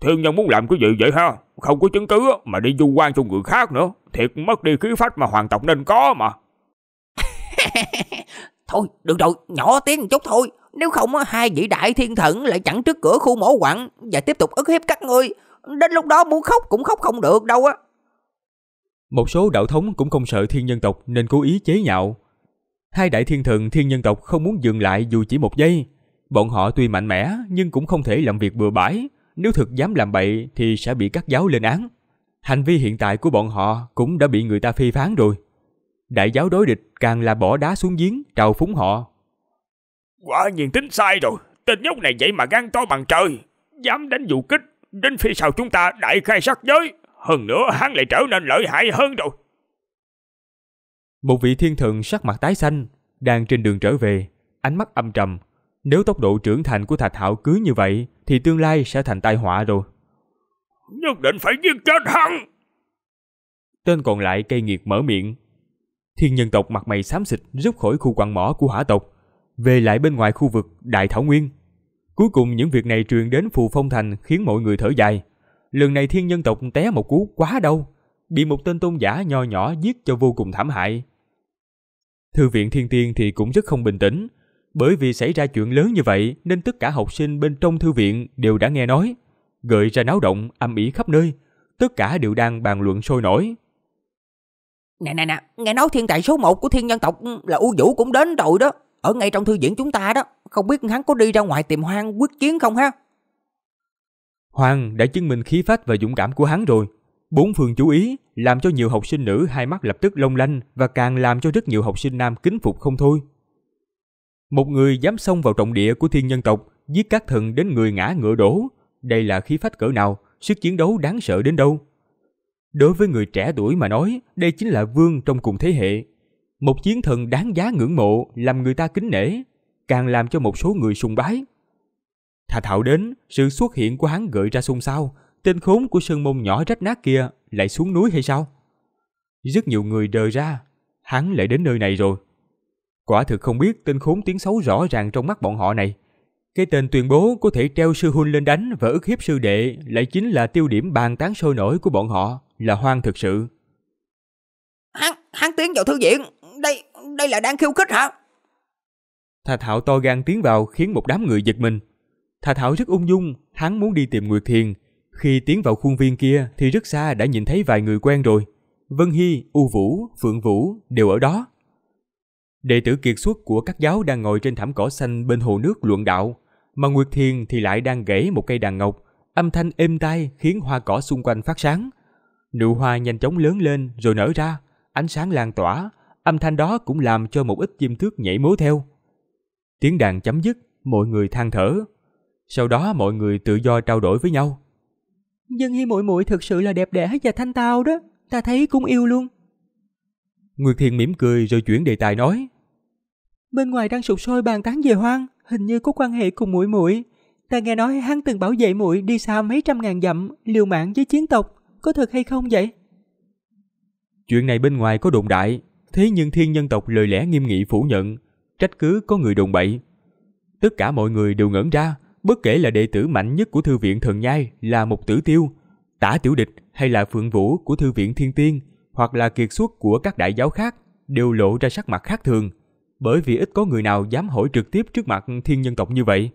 Speaker 1: Thiên nhân muốn làm cái gì vậy ha? Không có chứng cứ mà đi du quan cho người khác nữa. Thiệt mất đi
Speaker 2: khí
Speaker 3: phách mà hoàng tộc nên có mà. thôi, được rồi, nhỏ tiếng một chút thôi. Nếu không hai vị đại thiên thần lại chặn trước cửa khu mổ quặng và tiếp tục ức hiếp các ngươi. Đến lúc đó muốn khóc cũng khóc không được đâu á.
Speaker 1: Một số đạo thống cũng không sợ thiên nhân tộc nên cố ý chế nhạo. Hai đại thiên thần thiên nhân tộc không muốn dừng lại dù chỉ một giây. Bọn họ tuy mạnh mẽ nhưng cũng không thể làm việc bừa bãi, nếu thực dám làm bậy thì sẽ bị các giáo lên án. Hành vi hiện tại của bọn họ cũng đã bị người ta phi phán rồi. Đại giáo đối địch càng là bỏ đá xuống giếng, trào phúng họ.
Speaker 2: Quả nhiên tính sai rồi, tên nhóc này vậy mà gan to bằng trời, dám đánh vụ kích, đến phía sau chúng ta đại khai sát giới. Hơn nữa hắn lại trở nên lợi hại hơn rồi.
Speaker 1: Một vị thiên thần sắc mặt tái xanh, đang trên đường trở về, ánh mắt âm trầm. Nếu tốc độ trưởng thành của Thạch Hạo cứ như vậy, thì tương lai sẽ thành tai họa rồi.
Speaker 2: Nhất định phải giết chết hắn!
Speaker 1: Tên còn lại cây nghiệt mở miệng. Thiên nhân tộc mặt mày xám xịt rút khỏi khu quặng mỏ của hỏa tộc, về lại bên ngoài khu vực Đại Thảo Nguyên. Cuối cùng những việc này truyền đến Phù Phong Thành khiến mọi người thở dài. Lần này thiên nhân tộc té một cú quá đâu, bị một tên tôn giả nho nhỏ giết cho vô cùng thảm hại. Thư viện Thiên Tiên thì cũng rất không bình tĩnh, bởi vì xảy ra chuyện lớn như vậy nên tất cả học sinh bên trong thư viện đều đã nghe nói, gợi ra náo động âm ỉ khắp nơi, tất cả đều đang bàn luận sôi nổi.
Speaker 3: Nè nè nè, nghe nói thiên tài số một của thiên nhân tộc là U Vũ cũng đến rồi đó, ở ngay trong thư viện chúng ta đó, không biết hắn có đi ra ngoài tìm Hoang quyết chiến không ha?
Speaker 1: Hoàng đã chứng minh khí phách và dũng cảm của hắn rồi, Bốn phường chú ý làm cho nhiều học sinh nữ hai mắt lập tức long lanh và càng làm cho rất nhiều học sinh nam kính phục không thôi. Một người dám xông vào trọng địa của thiên nhân tộc, giết các thần đến người ngã ngựa đổ. Đây là khí phách cỡ nào, sức chiến đấu đáng sợ đến đâu. Đối với người trẻ tuổi mà nói, đây chính là vương trong cùng thế hệ. Một chiến thần đáng giá ngưỡng mộ làm người ta kính nể, càng làm cho một số người sùng bái. Thà thạo đến, sự xuất hiện của hắn gợi ra xung xao, tên khốn của sơn môn nhỏ rách nát kia lại xuống núi hay sao? Rất nhiều người đờ ra, hắn lại đến nơi này rồi. Quả thực không biết tên khốn tiếng xấu rõ ràng trong mắt bọn họ này. Cái tên tuyên bố có thể treo sư huynh lên đánh và ức hiếp sư đệ lại chính là tiêu điểm bàn tán sôi nổi của bọn họ, là hoang thực sự.
Speaker 3: Hắn, hắn tiến vào thư viện, đây, đây là đang khiêu khích hả?
Speaker 1: Thà Thảo to gan tiến vào khiến một đám người giật mình. Thà Thảo rất ung dung, hắn muốn đi tìm Nguyệt Thiền, khi tiến vào khuôn viên kia thì rất xa đã nhìn thấy vài người quen rồi. Vân Hy, U Vũ, Phượng Vũ đều ở đó. Đệ tử kiệt xuất của các giáo đang ngồi trên thảm cỏ xanh bên hồ nước luận đạo, mà Nguyệt Thiền thì lại đang gãy một cây đàn ngọc, âm thanh êm tai khiến hoa cỏ xung quanh phát sáng. Nụ hoa nhanh chóng lớn lên rồi nở ra, ánh sáng lan tỏa, âm thanh đó cũng làm cho một ít chim thước nhảy múa theo. Tiếng đàn chấm dứt, mọi người than thở. Sau đó mọi người tự do trao đổi với nhau dân hi muội muội thực sự là đẹp đẽ và thanh tao đó ta thấy cũng yêu luôn nguyệt thiền mỉm cười rồi chuyển đề tài nói bên ngoài đang sụp sôi bàn tán về hoang hình như có quan hệ cùng muội muội ta nghe nói hắn từng bảo vệ muội đi xa mấy trăm ngàn dặm liều mạng với chiến tộc có thật hay không vậy chuyện này bên ngoài có đồn đại thế nhưng thiên nhân tộc lời lẽ nghiêm nghị phủ nhận trách cứ có người đồn bậy tất cả mọi người đều ngẩn ra bất kể là đệ tử mạnh nhất của thư viện Thần Nhai là một tử tiêu, tả tiểu địch hay là phượng vũ của thư viện Thiên Tiên, hoặc là kiệt xuất của các đại giáo khác, đều lộ ra sắc mặt khác thường, bởi vì ít có người nào dám hỏi trực tiếp trước mặt thiên nhân tộc như vậy.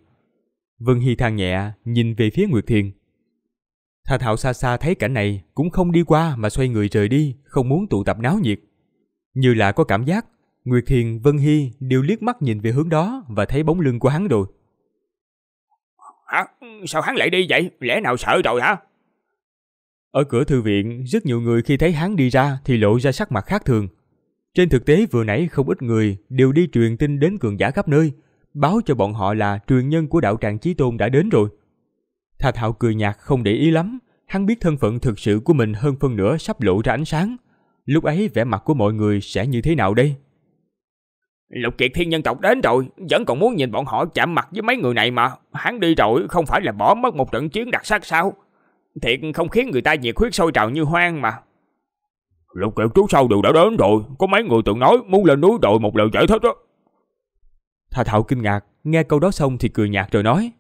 Speaker 1: Vân Hy than nhẹ, nhìn về phía Nguyệt Thiền. Thà thạo xa xa thấy cảnh này, cũng không đi qua mà xoay người rời đi, không muốn tụ tập náo nhiệt. Như là có cảm giác, Nguyệt Thiền, Vân Hy đều liếc mắt nhìn về hướng đó và thấy bóng lưng của hắn rồi.
Speaker 2: Hả? Sao hắn lại đi vậy? Lẽ nào sợ
Speaker 1: rồi hả? Ở cửa thư viện, rất nhiều người khi thấy hắn đi ra thì lộ ra sắc mặt khác thường. Trên thực tế vừa nãy không ít người đều đi truyền tin đến cường giả khắp nơi, báo cho bọn họ là truyền nhân của đạo tràng Chí Tôn đã đến rồi. Thạch Hạo cười nhạt không để ý lắm, hắn biết thân phận thực sự của mình hơn phân nửa sắp lộ ra ánh sáng. Lúc ấy vẻ mặt của mọi người sẽ như thế nào đây? Lục kiệt thiên nhân tộc đến rồi, vẫn còn
Speaker 2: muốn nhìn bọn họ chạm mặt với mấy người này mà. Hắn đi rồi không phải là bỏ mất một trận chiến đặc sắc sao? Thiệt không khiến người ta nhiệt huyết sôi trào như hoang mà. Lục kiệt trước sau đều đã
Speaker 1: đến rồi, có mấy người tự nói muốn lên núi rồi một lần giải thích đó. Thà thạo kinh ngạc, nghe câu đó xong thì cười nhạt rồi nói.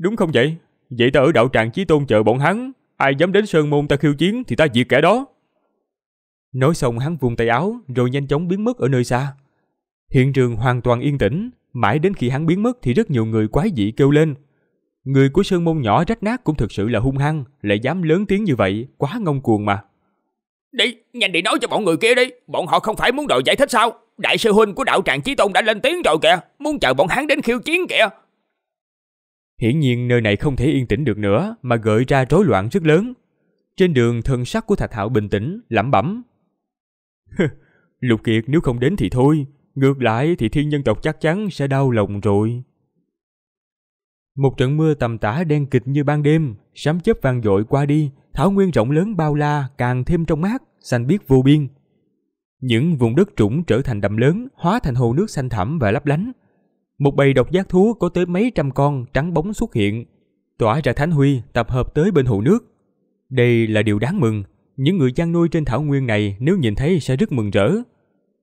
Speaker 1: Đúng không vậy? Vậy ta ở đạo tràng chí tôn chờ bọn hắn, ai dám đến sơn môn ta khiêu chiến thì ta diệt kẻ đó. Nói xong hắn vùng tay áo rồi nhanh chóng biến mất ở nơi xa. Hiện trường hoàn toàn yên tĩnh, mãi đến khi hắn biến mất thì rất nhiều người quái dị kêu lên. Người của sơn môn nhỏ rách nát cũng thực sự là hung hăng, lại dám lớn tiếng như vậy, quá ngông cuồng mà.
Speaker 3: Đi, nhanh đi nói cho bọn
Speaker 2: người kia đi, bọn họ không phải muốn đòi giải thích sao? Đại sư huynh của đạo tràng Chí Tôn đã lên tiếng rồi kìa, muốn chờ bọn hắn đến khiêu chiến kìa.
Speaker 1: Hiển nhiên nơi này không thể yên tĩnh được nữa mà gợi ra rối loạn rất lớn. Trên đường thân sắc của Thạch Hạo bình tĩnh, lẩm bẩm. Lục Kiệt nếu không đến thì thôi, Ngược lại thì thiên nhân tộc chắc chắn sẽ đau lòng rồi. Một trận mưa tầm tã đen kịch như ban đêm, sấm chớp vang dội qua đi, thảo nguyên rộng lớn bao la càng thêm trong mát, xanh biếc vô biên. Những vùng đất trũng trở thành đầm lớn, hóa thành hồ nước xanh thẳm và lấp lánh. Một bầy độc giác thú có tới mấy trăm con trắng bóng xuất hiện, tỏa ra thánh huy tập hợp tới bên hồ nước. Đây là điều đáng mừng, những người chăn nuôi trên thảo nguyên này nếu nhìn thấy sẽ rất mừng rỡ.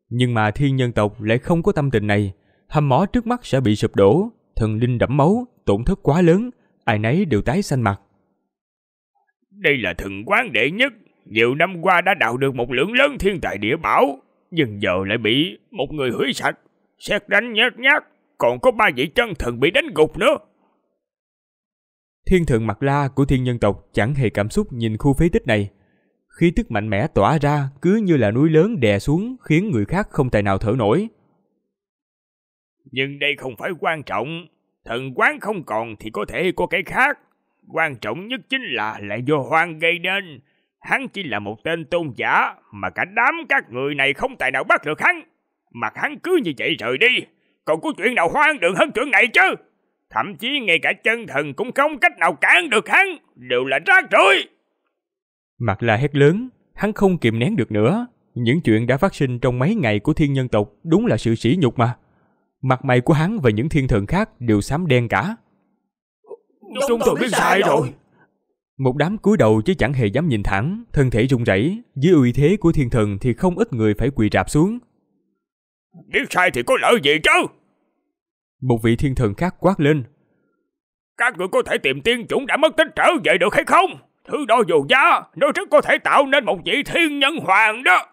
Speaker 1: Nhưng mà thiên nhân tộc lại không có tâm tình này, hầm mỏ trước mắt sẽ bị sụp đổ, thần linh đẫm máu, tổn thất quá lớn, ai nấy đều tái xanh mặt.
Speaker 2: Đây là thần quán đệ nhất, nhiều năm qua đã đào được một lượng lớn thiên tài địa bảo, nhưng giờ lại bị một người hủy sạch, xét đánh nhát nhát,
Speaker 1: còn có ba vị chân thần bị đánh gục nữa. Thiên thượng mặt la của thiên nhân tộc chẳng hề cảm xúc nhìn khu phế tích này, khí tức mạnh mẽ tỏa ra cứ như là núi lớn đè xuống khiến người khác không tài nào thở nổi.
Speaker 2: Nhưng đây không phải quan trọng, thần quán không còn thì có thể có cái khác. Quan trọng nhất chính là lại do hoang gây nên, hắn chỉ là một tên tôn giả mà cả đám các người này không tài nào bắt được hắn. Mặt hắn cứ như vậy rời đi, còn có chuyện nào hoang đường hơn chuyện này chứ? Thậm chí ngay cả chân thần cũng không cách nào cản được hắn, đều là rác rưởi.
Speaker 1: Mặt là hét lớn, hắn không kiềm nén được nữa. Những chuyện đã phát sinh trong mấy ngày của thiên nhân tộc đúng là sự sỉ nhục mà. Mặt mày của hắn và những thiên thần khác đều xám đen cả.
Speaker 2: Chúng tôi biết sai rồi.
Speaker 1: Một đám cúi đầu chứ chẳng hề dám nhìn thẳng, thân thể rung rẩy, dưới uy thế của thiên thần thì không ít người phải quỳ rạp xuống.
Speaker 2: Biết sai thì có lợi gì chứ?
Speaker 1: Một vị thiên thần khác quát lên.
Speaker 2: Các người có thể tìm tiên chủng đã mất tích trở về được hay không? Thứ đó dù giá, nó rất có thể tạo nên một vị thiên nhân hoàng đó.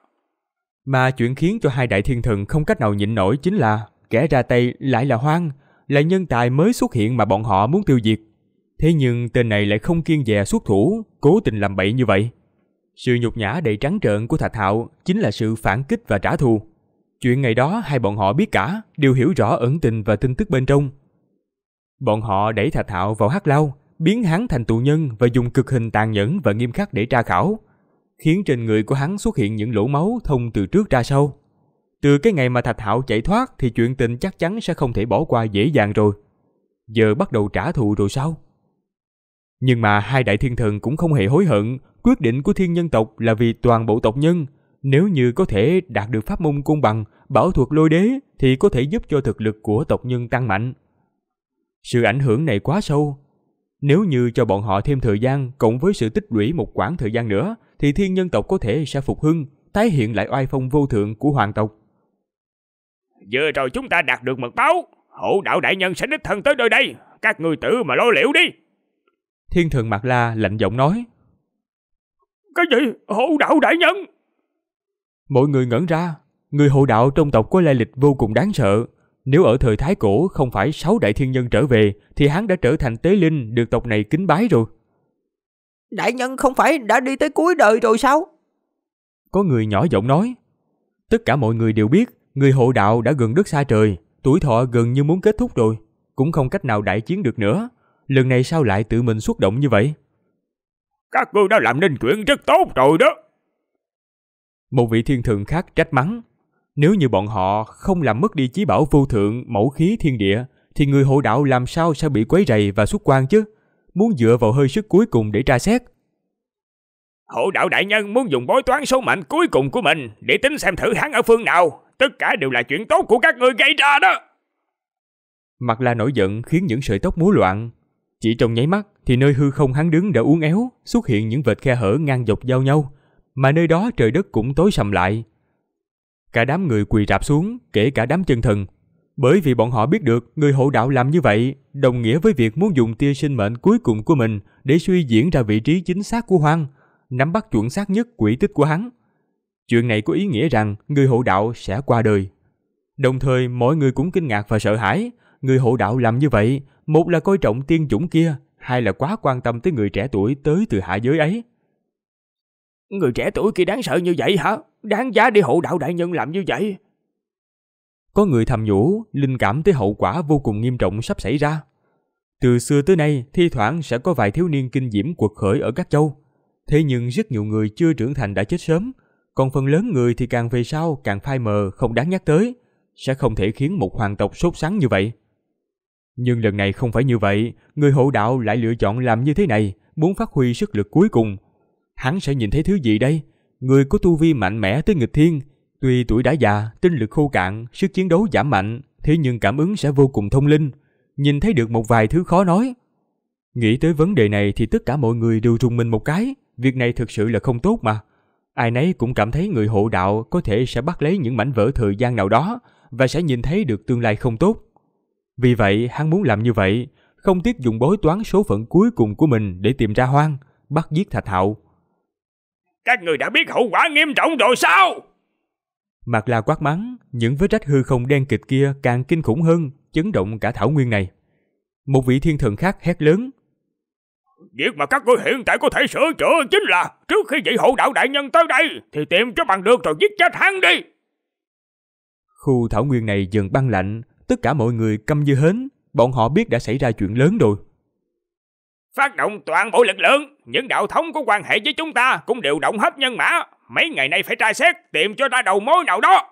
Speaker 1: Mà chuyện khiến cho hai đại thiên thần không cách nào nhịn nổi chính là kẻ ra tay lại là hoang, là nhân tài mới xuất hiện mà bọn họ muốn tiêu diệt. Thế nhưng tên này lại không kiên dè xuất thủ, cố tình làm bậy như vậy. Sự nhục nhã đầy trắng trợn của Thạch Hạo chính là sự phản kích và trả thù. Chuyện ngày đó hai bọn họ biết cả, đều hiểu rõ ẩn tình và tin tức bên trong. Bọn họ đẩy Thạch Hạo vào hắc lao, biến hắn thành tù nhân và dùng cực hình tàn nhẫn và nghiêm khắc để tra khảo, khiến trên người của hắn xuất hiện những lỗ máu thông từ trước ra sau. Từ cái ngày mà Thạch Hạo chạy thoát thì chuyện tình chắc chắn sẽ không thể bỏ qua dễ dàng rồi. Giờ bắt đầu trả thù rồi sao? Nhưng mà hai đại thiên thần cũng không hề hối hận, quyết định của thiên nhân tộc là vì toàn bộ tộc nhân. Nếu như có thể đạt được pháp môn cung bằng, bảo thuật lôi đế thì có thể giúp cho thực lực của tộc nhân tăng mạnh. Sự ảnh hưởng này quá sâu, nếu như cho bọn họ thêm thời gian cộng với sự tích lũy một quãng thời gian nữa, thì thiên nhân tộc có thể sẽ phục hưng, tái hiện lại oai phong vô thượng của hoàng tộc. Vừa rồi chúng ta đạt được mật báo,
Speaker 2: hộ đạo đại nhân sẽ đích thân tới nơi đây, các ngươi tự mà lo liệu đi.
Speaker 1: Thiên thần Mạc La lạnh giọng nói. Cái gì? Hộ đạo đại nhân? Mọi người ngẩn ra, người hộ đạo trong tộc có lai lịch vô cùng đáng sợ, nếu ở thời Thái Cổ không phải sáu đại thiên nhân trở về, thì hắn đã trở thành tế linh được tộc này kính bái rồi.
Speaker 3: Đại nhân không phải đã đi tới cuối đời rồi sao?
Speaker 1: Có người nhỏ giọng nói. Tất cả mọi người đều biết, người hộ đạo đã gần đất xa trời, tuổi thọ gần như muốn kết thúc rồi, cũng không cách nào đại chiến được nữa. Lần này sao lại tự mình xuất động như vậy? Các ngươi đã làm nên chuyện rất tốt rồi đó. Một vị thiên thượng khác trách mắng. Nếu như bọn họ không làm mất đi chí bảo vô thượng mẫu khí thiên địa, thì người hộ đạo làm sao sẽ bị quấy rầy và xuất quan chứ? Muốn dựa vào hơi sức cuối cùng để tra xét.
Speaker 2: Hộ đạo đại nhân muốn dùng bói toán số mệnh cuối cùng của mình để tính xem thử hắn ở phương nào. Tất cả đều là chuyện tốt của các người gây ra đó.
Speaker 1: Mặt la nổi giận khiến những sợi tóc múa loạn. Chỉ trong nháy mắt thì nơi hư không hắn đứng đã uốn éo, xuất hiện những vệt khe hở ngang dọc giao nhau. Mà nơi đó trời đất cũng tối sầm lại, Cả đám người quỳ rạp xuống, kể cả đám chân thần. Bởi vì bọn họ biết được người hộ đạo làm như vậy đồng nghĩa với việc muốn dùng tia sinh mệnh cuối cùng của mình để suy diễn ra vị trí chính xác của Hoang, nắm bắt chuẩn xác nhất quỷ tích của hắn. Chuyện này có ý nghĩa rằng người hộ đạo sẽ qua đời. Đồng thời mọi người cũng kinh ngạc và sợ hãi, người hộ đạo làm như vậy, một là coi trọng tiên chủng kia, hai là quá quan tâm tới người trẻ tuổi tới từ hạ giới ấy. Người trẻ tuổi kia đáng sợ như vậy hả? Đáng giá đi hộ đạo đại nhân làm như vậy? Có người thầm nhủ, linh cảm tới hậu quả vô cùng nghiêm trọng sắp xảy ra. Từ xưa tới nay, thi thoảng sẽ có vài thiếu niên kinh diễm cuộc khởi ở các châu. Thế nhưng rất nhiều người chưa trưởng thành đã chết sớm, còn phần lớn người thì càng về sau càng phai mờ không đáng nhắc tới, sẽ không thể khiến một hoàng tộc sốt sắng như vậy. Nhưng lần này không phải như vậy, người hộ đạo lại lựa chọn làm như thế này, muốn phát huy sức lực cuối cùng, hắn sẽ nhìn thấy thứ gì đây? Người có tu vi mạnh mẽ tới nghịch thiên, tuy tuổi đã già, tinh lực khô cạn, sức chiến đấu giảm mạnh, thế nhưng cảm ứng sẽ vô cùng thông linh, nhìn thấy được một vài thứ khó nói. Nghĩ tới vấn đề này thì tất cả mọi người đều rùng mình một cái, việc này thực sự là không tốt mà. Ai nấy cũng cảm thấy người hộ đạo có thể sẽ bắt lấy những mảnh vỡ thời gian nào đó và sẽ nhìn thấy được tương lai không tốt. Vì vậy, hắn muốn làm như vậy, không tiếc dùng bối toán số phận cuối cùng của mình để tìm ra hoang, bắt giết Thạch Hạo.
Speaker 2: Các người đã biết hậu quả nghiêm trọng rồi sao?
Speaker 1: Mặt là quát mắng, những vết rách hư không đen kịch kia càng kinh khủng hơn, chấn động cả thảo nguyên này. Một vị thiên thần khác hét lớn. Việc mà các ngươi
Speaker 2: hiện tại có thể sửa chữa chính là trước khi vị hộ đạo đại nhân tới đây thì tìm cho bằng được rồi giết chết hắn đi.
Speaker 1: Khu thảo nguyên này dần băng lạnh, tất cả mọi người câm như hến, bọn họ biết đã xảy ra chuyện lớn rồi.
Speaker 2: Phát động toàn bộ lực lượng, những đạo thống có quan hệ với chúng ta cũng đều động hết nhân mã. Mấy ngày nay phải tra xét, tìm cho ra đầu mối nào đó.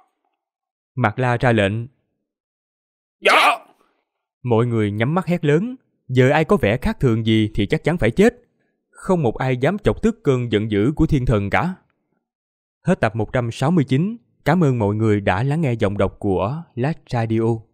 Speaker 1: mặt La ra lệnh. Dạ! Mọi người nhắm mắt hét lớn, giờ ai có vẻ khác thường gì thì chắc chắn phải chết. Không một ai dám chọc tức cơn giận dữ của thiên thần cả. Hết tập 169, cảm ơn mọi người đã lắng nghe giọng đọc của Lát Radio.